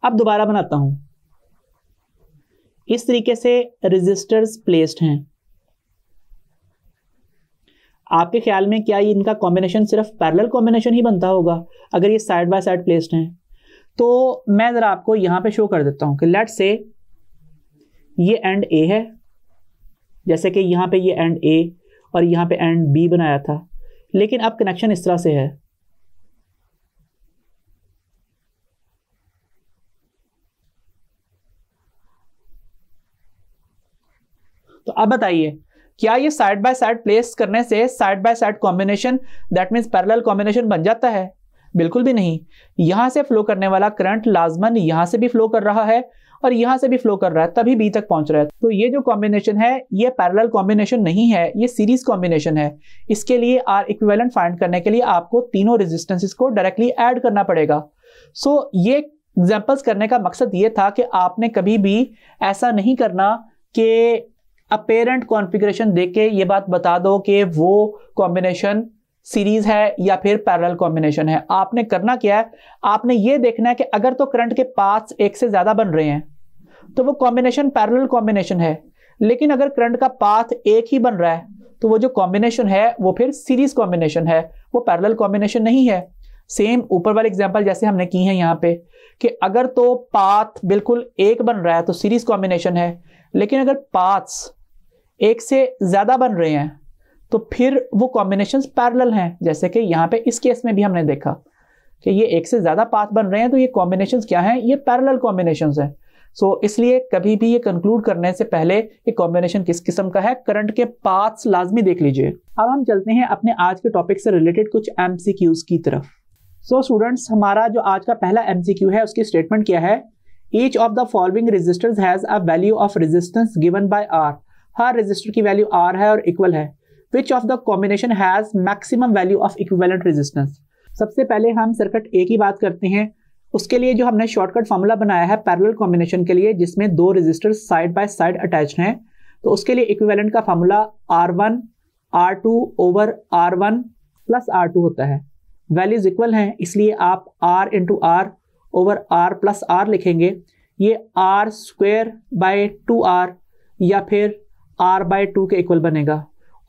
Speaker 1: अब दोबारा बनाता हूं इस तरीके से रेजिस्टर्स प्लेस्ड हैं आपके ख्याल में क्या ये इनका कॉम्बिनेशन सिर्फ पैरेलल कॉम्बिनेशन ही बनता होगा अगर ये साइड बाय साइड प्लेस्ड हैं तो मैं ज़रा आपको यहाँ पे शो कर देता हूँ कि लेट से ये एंड ए है जैसे कि यहाँ पे ये एंड ए और यहाँ पे एंड बी बनाया था लेकिन अब कनेक्शन इस तरह से है तो अब बताइए क्या ये साइड बाय साइड प्लेस करने से side by side combination that means parallel combination बन जाता है बिल्कुल भी नहीं यहाँ से फ्लो करने वाला करंट लाजमन यहाँ से भी फ्लो कर रहा है और यहाँ से भी फ्लो कर रहा है तभी बी तक पहुंच रहा है तो ये जो कॉम्बिनेशन है ये पैरेलल कॉम्बिनेशन नहीं है ये सीरीज कॉम्बिनेशन है इसके लिए आर इक्विवेलेंट फाइंड करने के लिए आपको तीनों रेजिस्टेंसेस को डायरेक्टली ऐड करना पड़ेगा सो so, ये एग्जाम्पल्स करने का मकसद ये था कि आपने कभी भी ऐसा नहीं करना कि अपेरेंट पेरेंट कॉन्फ़िगरेशन देख के ये बात बता दो कि वो कॉम्बिनेशन सीरीज है या फिर पैरेलल कॉम्बिनेशन है आपने करना क्या है आपने ये देखना है कि अगर तो करंट के पाथ्स एक से ज़्यादा बन रहे हैं तो वो कॉम्बिनेशन पैरेलल कॉम्बिनेशन है लेकिन अगर करंट का पाथ एक ही बन रहा है तो वो जो कॉम्बिनेशन है वो फिर सीरीज कॉम्बिनेशन है वो पैरेलल कॉम्बिनेशन नहीं है सेम ऊपर वाले एग्जाम्पल जैसे हमने की है यहाँ पे कि अगर तो पाथ बिल्कुल एक बन रहा है तो सीरीज कॉम्बिनेशन है लेकिन अगर पाथ्स एक से ज़्यादा बन रहे हैं तो फिर वो कॉम्बिनेशन पैरल हैं जैसे कि यहाँ पे इस केस में भी हमने देखा कि ये एक से ज़्यादा पाथ बन रहे हैं तो ये कॉम्बिनेशन क्या हैं ये पैरल कॉम्बिनेशन हैं सो so, इसलिए कभी भी ये कंक्लूड करने से पहले ये कॉम्बिनेशन किस किस्म का है करंट के पाथ्स लाजमी देख लीजिए अब हम चलते हैं अपने आज के टॉपिक से रिलेटेड कुछ एम की तरफ सो so, स्टूडेंट्स हमारा जो आज का पहला एम है उसकी स्टेटमेंट क्या है each of the following resistors has a value of resistance given by R हर रजिस्टर की वैल्यू आर है और इक्वल है which of the combination has maximum value of equivalent resistance सबसे पहले हम सर्किट ए की बात करते हैं उसके लिए जो हमने शॉर्टकट फार्मूला बनाया है पैरेलल कॉम्बिनेशन के लिए जिसमें दो resistor side by side attach हैं तो उसके लिए इक्विवेलेंट का formula R one R two over R one plus R two होता है वैल्यूज इक्वल हैं इसलिए आप R into R over R plus R लिखेंगे ये R square by two R या फिर आर बाय टू के इक्वल बनेगा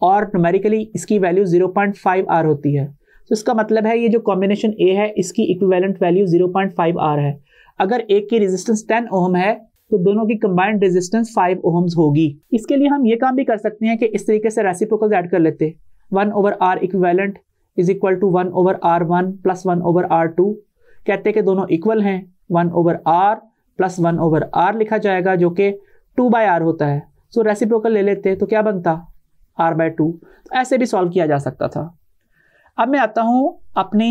Speaker 1: और नुमेरिकली इसकी value zero point five R होती है तो इसका मतलब है ये जो कॉम्बिनेशन ए है इसकी equivalent value zero point five R है अगर एक की रेजिस्टेंस टेन ओहम है तो दोनों की कंबाइंड रेजिस्टेंस फाइव ओहम्स होगी इसके लिए हम ये काम भी कर सकते हैं कि इस तरीके से रेसिप्रोकल्स ऐड कर लेते one over R equivalent is equal to one over R one plus one over R two कहते कि दोनों इक्वल हैं one over R plus one over R लिखा जाएगा जो कि टू बाय आर होता है सो रेसिप्रोकल ले लेते तो क्या बनता आर बाय टू तो ऐसे भी सॉल्व किया जा सकता था अब मैं आता हूँ अपने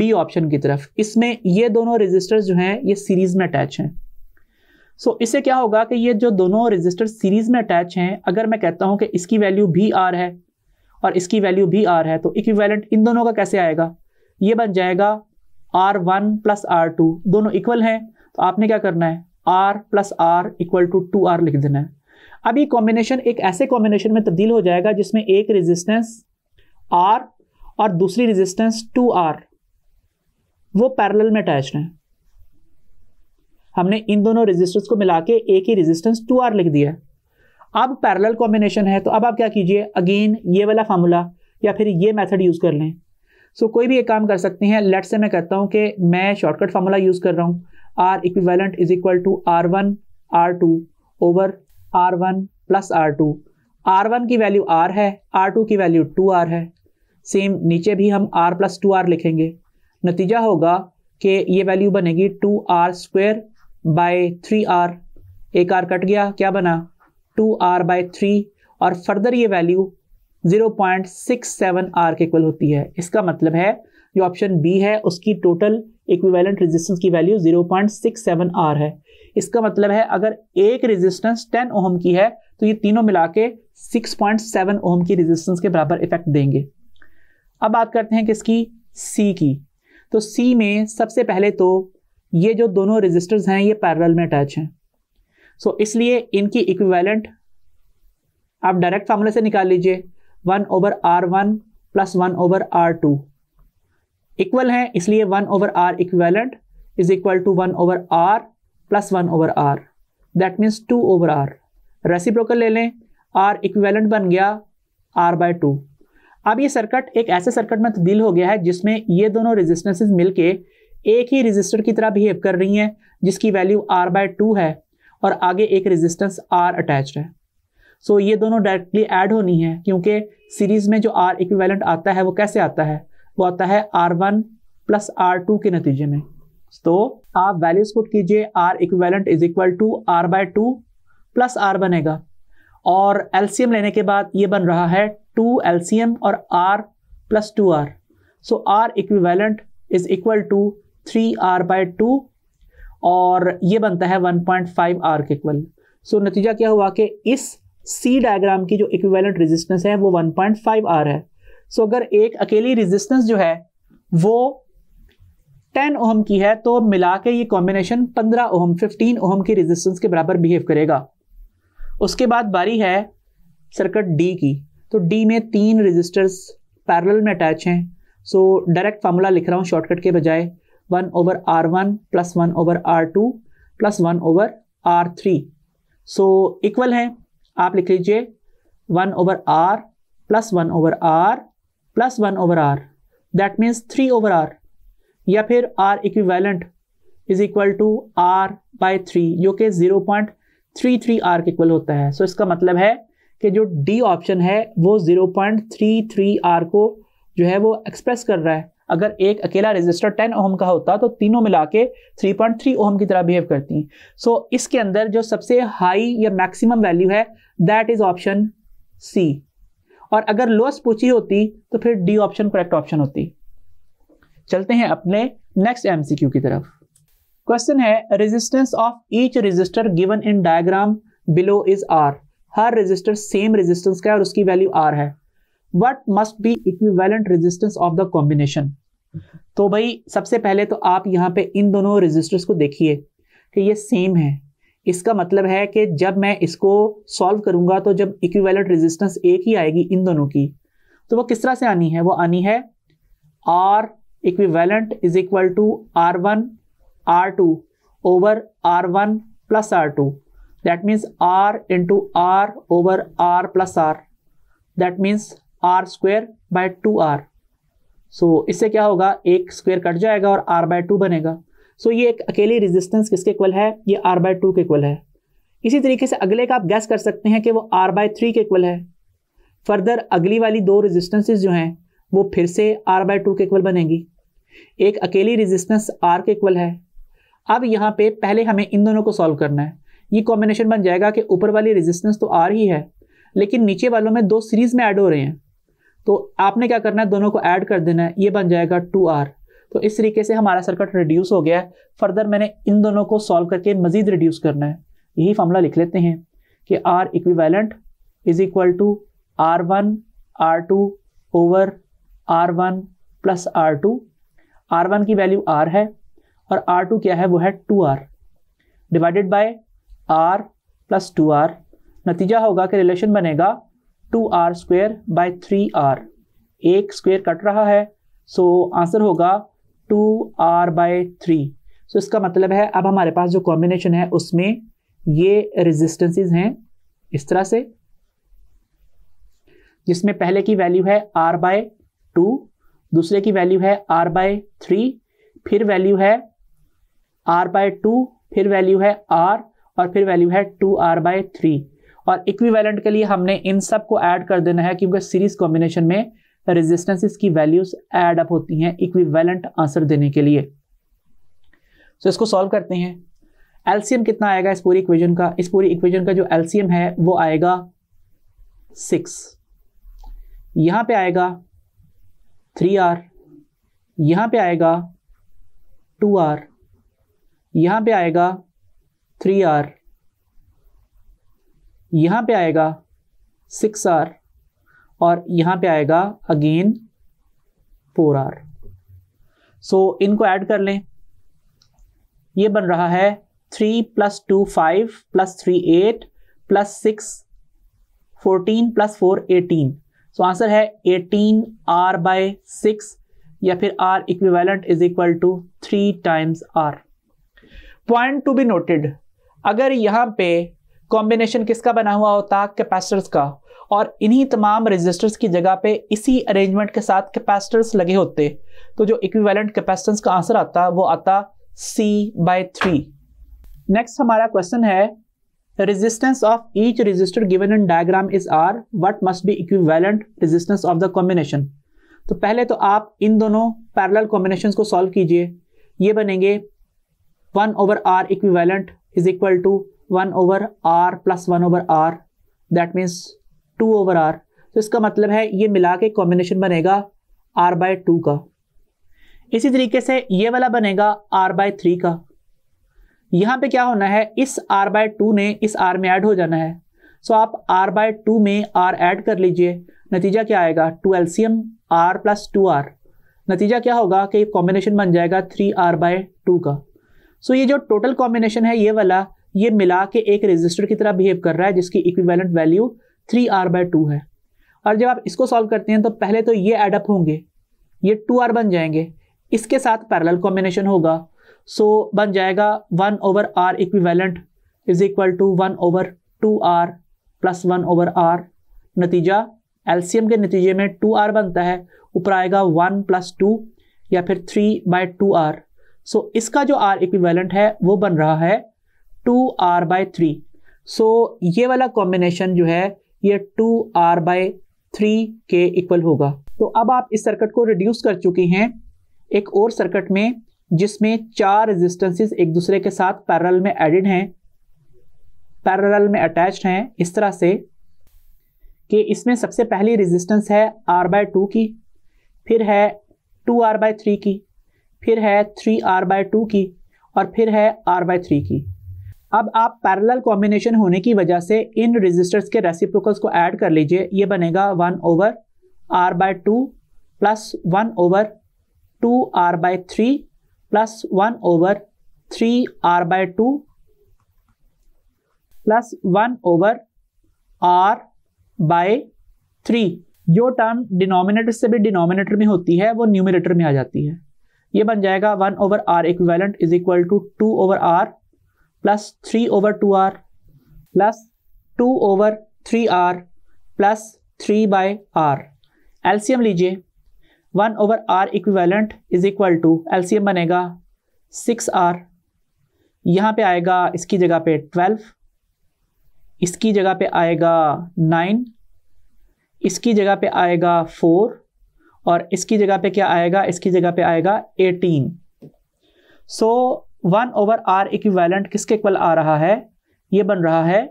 Speaker 1: बी ऑप्शन की तरफ इसमें ये दोनों रजिस्टर्स जो हैं ये सीरीज में अटैच हैं सो so, इससे क्या होगा कि ये जो दोनों रजिस्टर सीरीज में अटैच हैं अगर मैं कहता हूँ कि इसकी वैल्यू भी आर है और इसकी वैल्यू भी आर है तो इक्विवेलेंट इन दोनों का कैसे आएगा ये बन जाएगा R one plus R two दोनों इक्वल हैं तो आपने क्या करना है R plus R equal to two R लिख देना है अब ये कॉम्बिनेशन एक ऐसे कॉम्बिनेशन में तब्दील हो जाएगा जिसमें एक रेजिस्टेंस आर और दूसरी रेजिस्टेंस टू आर वो पैरेलल में अटैच्ड है हमने इन दोनों रेजिस्टेंस को मिला के एक ही रेजिस्टेंस टू आर लिख दिया अब पैरेलल कॉम्बिनेशन है तो अब आप क्या कीजिए अगेन ये वाला फार्मूला या फिर ये मेथड यूज़ कर लें सो so, कोई भी एक काम कर सकते हैं लेट से मैं कहता हूं कि मैं शॉर्टकट फार्मूला यूज़ कर रहा हूं R equivalent is equal to R one R two over R one plus R two R one की वैल्यू आर है आर टू की वैल्यू टू आर है सेम नीचे भी हम आर प्लस टू आर लिखेंगे नतीजा होगा कि ये वैल्यू बनेगी two R square by three R एक आर कट गया क्या बना टू आर बाय थ्री और फर्दर ये value zero point six seven R के इक्वल होती है इसका मतलब है जो ऑप्शन बी है उसकी टोटल इक्विवेलेंट रेजिस्टेंस की value zero point six seven R है इसका मतलब है अगर एक रेजिस्टेंस 10 ओम की है तो ये तीनों मिला के सिक्स ओम की रेजिस्टेंस के बराबर इफेक्ट देंगे अब बात करते हैं किसकी सी की तो सी में सबसे पहले तो ये जो दोनों रेजिस्टर्स हैं ये पैरल में अटैच हैं सो so, इसलिए इनकी इक्विवेलेंट आप डायरेक्ट फार्मूले से निकाल लीजिए one over R one plus one over R two equal है इसलिए one over R equivalent is equal to one over R plus one over R that means two over R reciprocal ले लें are equivalent बन गया R by to अब ये circuit एक ऐसे सर्किट में तब्दील हो गया है जिसमें ये दोनों रेजिस्टेंसेज मिलके एक ही रेजिस्टर की तरह बिहेव कर रही हैं जिसकी वैल्यू आर बाय टू है और आगे एक रेजिस्टेंस आर अटैच है सो ये दोनों डायरेक्टली ऐड होनी है क्योंकि सीरीज में जो आर इक्विवेलेंट आता है वो कैसे आता है वो आता है R one plus R two के नतीजे में तो आप वैल्यूज पुट कीजिए R equivalent is equal to R by two plus R बनेगा और एलसीएम लेने के बाद ये बन रहा है टू एलसीएम और R plus two R so R equivalent is equal to three R by two और ये बनता है वन पॉइंट फाइव आर के इक्वल सो नतीजा क्या हुआ कि इस सी डायग्राम की जो इक्विवेलेंट रेजिस्टेंस है वो वन पॉइंट फाइव आर है सो so, अगर एक अकेली रेजिस्टेंस जो है वो टेन ओहम की है तो मिला के ये कॉम्बिनेशन पंद्रह ओहम फिफ्टीन ओहम की रेजिस्टेंस के बराबर बिहेव करेगा उसके बाद बारी है सर्किट डी की तो डी में तीन रेजिस्टर्स पैरेलल में अटैच हैं सो डायरेक्ट फार्मूला लिख रहा हूँ शॉर्टकट के बजाय one over R one plus one over R two plus one over R three so equal हैं आप लिख लीजिए one over R plus one over R plus one over R that means three over R या फिर R equivalent is equal to R by three जो कि zero point three three R के equal होता है सो so, इसका मतलब है कि जो डी ऑप्शन है वो zero point three three R को जो है वो एक्सप्रेस कर रहा है अगर एक अकेला रजिस्टर 10 ओम का होता तो तीनों मिला के थ्री पॉइंट थ्री ओम की तरह बिहेव करती हैं सो so, इसके अंदर जो सबसे हाई या मैक्सिमम वैल्यू है दैट इज़ ऑप्शन सी और अगर लोएस्ट पूछी होती तो फिर डी ऑप्शन करेक्ट ऑप्शन होती चलते हैं अपने नेक्स्ट एमसीक्यू की तरफ क्वेश्चन है resistance of each resistor given in diagram below is R हर रेजिस्टर सेम रेजिस्टेंस का है और उसकी वैल्यू आर है what must be equivalent resistance of the combination तो भाई सबसे पहले तो आप यहाँ पे इन दोनों रेजिस्टर्स को देखिए कि ये सेम है इसका मतलब है कि जब मैं इसको सॉल्व करूंगा तो जब इक्विवेलेंट रेजिस्टेंस एक ही आएगी इन दोनों की तो वो किस तरह से आनी है वो आनी है R equivalent is equal to R one R two over R one plus R two that means R into R over R plus R that means R square by two R so इससे क्या होगा एक square cut जाएगा और are by to बनेगा सो so, ये एक अकेली रेजिस्टेंस किसके इक्वल है ये आर बाय टू के इक्वल है इसी तरीके से अगले का आप गैस कर सकते हैं कि वो आर बाय थ्री के इक्वल है फर्दर अगली वाली दो रेजिस्टेंसेज जो हैं वो फिर से आर बाय टू के इक्वल बनेंगी एक अकेली रेजिस्टेंस आर के इक्वल है अब यहाँ पे पहले हमें इन दोनों को सॉल्व करना है ये कॉम्बिनेशन बन जाएगा कि ऊपर वाली रेजिस्टेंस तो आर ही है लेकिन नीचे वालों में दो सीरीज़ में ऐड हो रहे हैं तो आपने क्या करना है दोनों को ऐड कर देना है ये बन जाएगा टू आर तो इस तरीके से हमारा सर्किट रिड्यूस हो गया है फर्दर मैंने इन दोनों को सॉल्व करके मजीद रिड्यूस करना है यही फॉर्मूला लिख लेते हैं कि R equivalent is equal to R one R two over R one plus R two R one की वैल्यू आर है और आर टू क्या है वो है two R divided by R plus two R नतीजा होगा कि रिलेशन बनेगा two R square by three R एक स्क्वेयर कट रहा है सो आंसर होगा two R by three so इसका मतलब है अब हमारे पास जो कॉम्बिनेशन है उसमें ये रेजिस्टेंसेस हैं इस तरह से जिसमें पहले की वैल्यू है आर बाय टू दूसरे की वैल्यू है आर बाय थ्री फिर वैल्यू है आर बाय टू फिर वैल्यू है आर और फिर वैल्यू है टू आर बाय थ्री और इक्विवेलेंट के लिए हमने इन सब को ऐड कर देना है क्योंकि सीरीज कॉम्बिनेशन में रेजिस्टेंसिस की वैल्यूज एड अप होती हैं इक्विवेलेंट आंसर देने के लिए तो इसको सॉल्व करते हैं एलसीएम कितना आएगा इस पूरी इक्वेशन का इस पूरी इक्वेशन का जो एलसीएम है वो आएगा सिक्स यहां पे आएगा थ्री आर यहाँ पे आएगा टू आर यहाँ पर आएगा थ्री आर यहाँ पर आएगा सिक्स आर और यहाँ पर आएगा अगेन फोर आर सो इनको ऐड कर लें ये बन रहा है three plus two five plus three eight plus six fourteen plus four eighteen so answer है 18 आर बाय सिक्स या फिर R equivalent is equal to three times R point to be noted अगर यहाँ पे कॉम्बिनेशन किसका बना हुआ होता कैपेसिटर्स का और इन्हीं तमाम रेजिस्टर्स की जगह पे इसी अरेंजमेंट के साथ कैपेसिटर्स लगे होते तो जो इक्विवेलेंट कैपेसिटेंस का आंसर आता वो आता सी बाय थ्री नेक्स्ट हमारा क्वेश्चन है The resistance of each resistor given in diagram is R. What must be equivalent resistance of the combination? तो पहले तो आप इन दोनों पैरेलल कॉम्बिनेशंस को सॉल्व कीजिए ये बनेंगे one over R equivalent is equal to one over R plus one over R that means two over R तो इसका मतलब है ये मिला के कॉम्बिनेशन बनेगा आर बाय टू का इसी तरीके से ये वाला बनेगा आर बाय थ्री का यहाँ पे क्या होना है इस आर बाय टू ने इस आर में ऐड हो जाना है सो आप आर बाय टू में आर ऐड कर लीजिए नतीजा क्या आएगा two LCM R plus two R नतीजा क्या होगा कि कॉम्बिनेशन बन जाएगा थ्री आर बाय टू का सो so, ये जो टोटल कॉम्बिनेशन है ये वाला ये मिला के एक रजिस्टर की तरह बिहेव कर रहा है जिसकी equivalent value three R by two है और जब आप इसको सॉल्व करते हैं तो पहले तो ये एडअप होंगे ये टू आर बन जाएंगे इसके साथ पैरेलल कॉम्बिनेशन होगा सो so, बन जाएगा one over R equivalent is equal to one over two R plus one over R नतीजा एलसीएम के नतीजे में टू आर बनता है ऊपर आएगा वन प्लस टू या फिर three by two R so इसका जो आर इक्विवेलेंट है वो बन रहा है two R by three so ये वाला कॉम्बिनेशन जो है ये टू आर बाय थ्री के इक्वल होगा तो अब आप इस सर्किट को रिड्यूस कर चुके हैं एक और सर्किट में जिसमें चार रेजिस्टेंसेस एक दूसरे के साथ पैरल में एडिड हैं पैरल में अटैच्ड हैं इस तरह से कि इसमें सबसे पहली रेजिस्टेंस है आर बाय टू की फिर है टू आर बाय थ्री की फिर है थ्री आर बाय टू की और फिर है आर बाय थ्री की अब आप पैरेलल कॉम्बिनेशन होने की वजह से इन रेजिस्टर्स के रेसिप्रोकल्स को ऐड कर लीजिए ये बनेगा one over R by two plus one over two R by three plus one over three R by two plus one over R by three जो टर्म डिनोमिनेटर से भी डिनोमिनेटर में होती है वो न्यूमिनेटर में आ जाती है ये बन जाएगा one over R equivalent is equal to two over R plus three over two R plus two over three R plus three by R LCM लीजिए one over R equivalent is equal to L बनेगा six R यहाँ पे आएगा इसकी जगह पे twelve इसकी जगह पे आएगा नाइन इसकी जगह पे आएगा फोर और इसकी जगह पे क्या आएगा इसकी जगह पे आएगा eighteen so one over R equivalent किसके इक्वल आ रहा है ये बन रहा है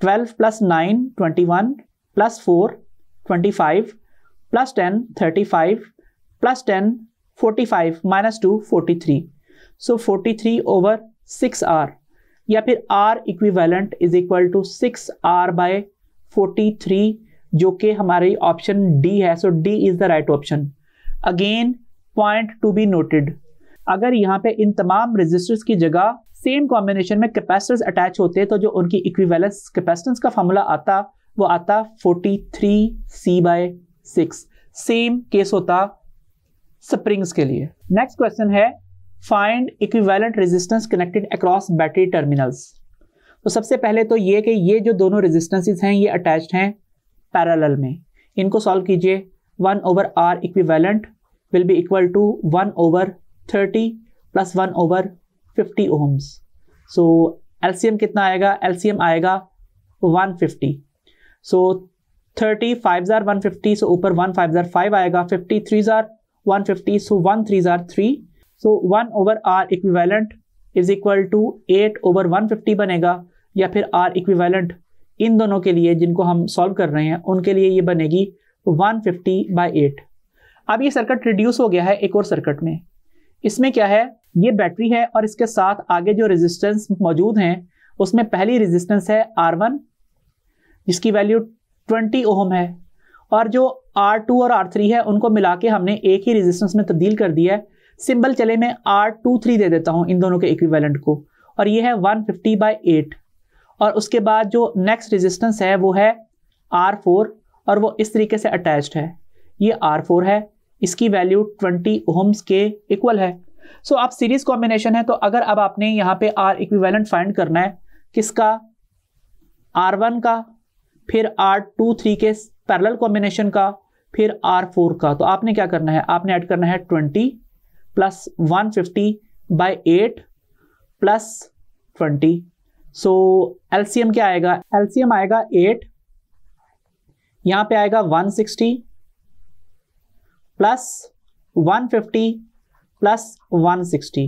Speaker 1: twelve plus nine twenty one plus four twenty five plus ten thirty five plus ten forty five minus two forty three so forty three over six R या फिर R equivalent is equal to six R by forty three जो कि हमारी option D है so D is the right option again point to be noted अगर यहाँ पे इन तमाम रेजिस्टर्स की जगह सेम कॉम्बिनेशन में कैपेसिटर्स अटैच होते तो जो उनकी इक्विवेलेंस कैपेसिटेंस का फॉर्मूला आता वो आता 43 C by six same case होता स्प्रिंग्स के लिए नेक्स्ट क्वेश्चन है find equivalent resistance connected across battery terminals तो सबसे पहले तो ये कि ये जो दोनों रेजिस्टेंसेस हैं ये अटैच्ड हैं पैरेलल में इनको सॉल्व कीजिए one over R equivalent will be equal to one over thirty plus one over fifty ohms so LCM कितना आएगा एलसीएम आएगा one fifty so thirty five जार वन फिफ्टी सो ऊपर वन फाइव जार फाइव आएगा फिफ्टी थ्री जार one fifty so one three जार three so one over R equivalent is equal to eight over one fifty बनेगा या फिर R equivalent इन दोनों के लिए जिनको हम सॉल्व कर रहे हैं उनके लिए ये बनेगी वन फिफ्टी बाई एट अब ये सर्किट रिड्यूस हो गया है एक और सर्किट में इसमें क्या है ये बैटरी है और इसके साथ आगे जो रेजिस्टेंस मौजूद हैं उसमें पहली रेजिस्टेंस है आर वन जिसकी वैल्यू ट्वेंटी ओहम है और जो आर टू और आर थ्री है उनको मिला के हमने एक ही रेजिस्टेंस में तब्दील कर दिया है सिंबल चले मैं आर टू थ्री दे देता हूँ इन दोनों के इक्विवेलेंट को और ये है वन फिफ्टी बाई एट और उसके बाद जो नेक्स्ट रेजिस्टेंस है वो है आर फोर और वो इस तरीके से अटैच है ये आर फोर है इसकी वैल्यू ट्वेंटी ओहम्स के इक्वल है सो so, आप सीरीज कॉम्बिनेशन है तो अगर अब आपने यहाँ पे आर इक्विवेलेंट फाइंड करना है किसका आर वन का फिर आर टू थ्री के पैरल कॉम्बिनेशन का फिर आर फोर का तो आपने क्या करना है आपने ऐड करना है twenty plus one fifty by eight plus twenty so L क्या आएगा एलसीएम आएगा एट यहां पे आएगा one sixty plus one fifty plus one sixty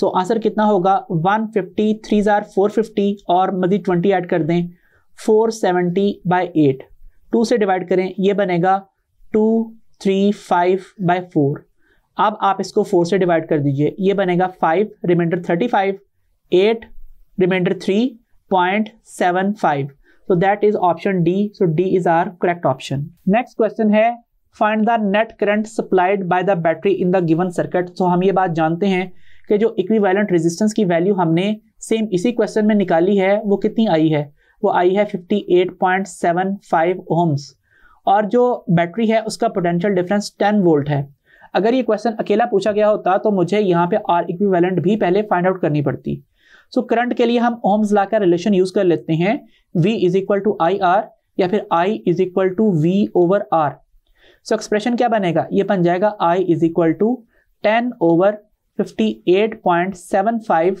Speaker 1: so answer कितना होगा वन फिफ्टी थ्री ज़ार फोर फिफ्टी और मजीद ट्वेंटी ऐड कर दें four seventy by eight two से डिवाइड करें ये बनेगा two three five by four अब आप इसको फोर से डिवाइड कर दीजिए ये बनेगा five remainder thirty five eight remainder three point seven five so that is option D so D is our correct option next question है find the net current supplied by the battery in the given circuit so हम ये बात जानते हैं कि जो equivalent resistance की value हमने सेम इसी क्वेश्चन में निकाली है वो कितनी आई है वो आई है 58.75 ओम्स और जो बैटरी है उसका पोटेंशियल डिफरेंस 10 वोल्ट है अगर ये क्वेश्चन अकेला पूछा गया होता तो मुझे यहाँ पे आर इक्विवेलेंट भी पहले फाइंड आउट करनी पड़ती सो so, करंट के लिए हम ओम्स ला रिलेशन यूज कर लेते हैं V is equal to I R या फिर I is equal to V over R so expression क्या बनेगा ये बन जाएगा I is equal to ten over fifty eight point seven five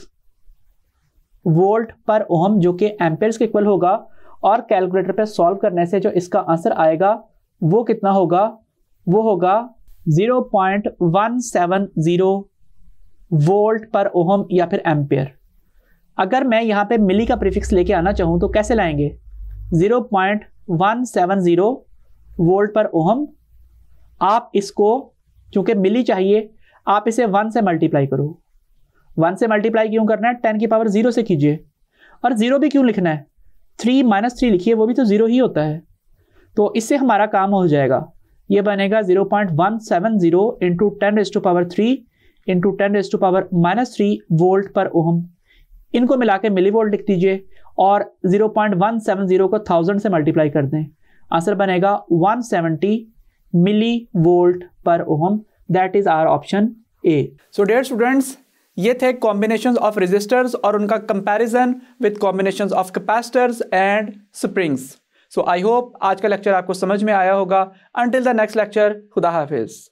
Speaker 1: volt पर ओम जो कि एम्पेयर के इक्वल होगा और कैलकुलेटर पर सॉल्व करने से जो इसका आंसर आएगा वो कितना होगा वो होगा 0.170 वोल्ट पर ओहम या फिर एम्पेयर अगर मैं यहां पे मिली का प्रीफिक्स लेके आना चाहूं तो कैसे लाएंगे 0.170 वोल्ट पर ओहम आप इसको क्योंकि मिली चाहिए आप इसे वन से मल्टीप्लाई करो वन से मल्टीप्लाई क्यों करना है टेन की पावर जीरो से कीजिए और जीरो भी क्यों लिखना है थ्री माइनस थ्री लिखिए वो भी तो जीरो ही होता है तो इससे हमारा काम हो जाएगा ये बनेगा zero point one seven zero into ten raise to power three into ten raise to power minus three volt पर ओहम इनको मिला के मिली वोल्ट लिख दीजिए और zero point one seven zero को थाउजेंड से मल्टीप्लाई कर दें आंसर बनेगा वन 170 मिली वोल्ट पर ohm that is our option A so dear students ये थे कॉम्बिनेशन ऑफ रजिस्टर्स और उनका comparison with combination of capacitors and springs so I hope आज का लेक्चर आपको समझ में आया होगा अनटिल द नेक्स्ट लेक्चर खुदा हाफिज़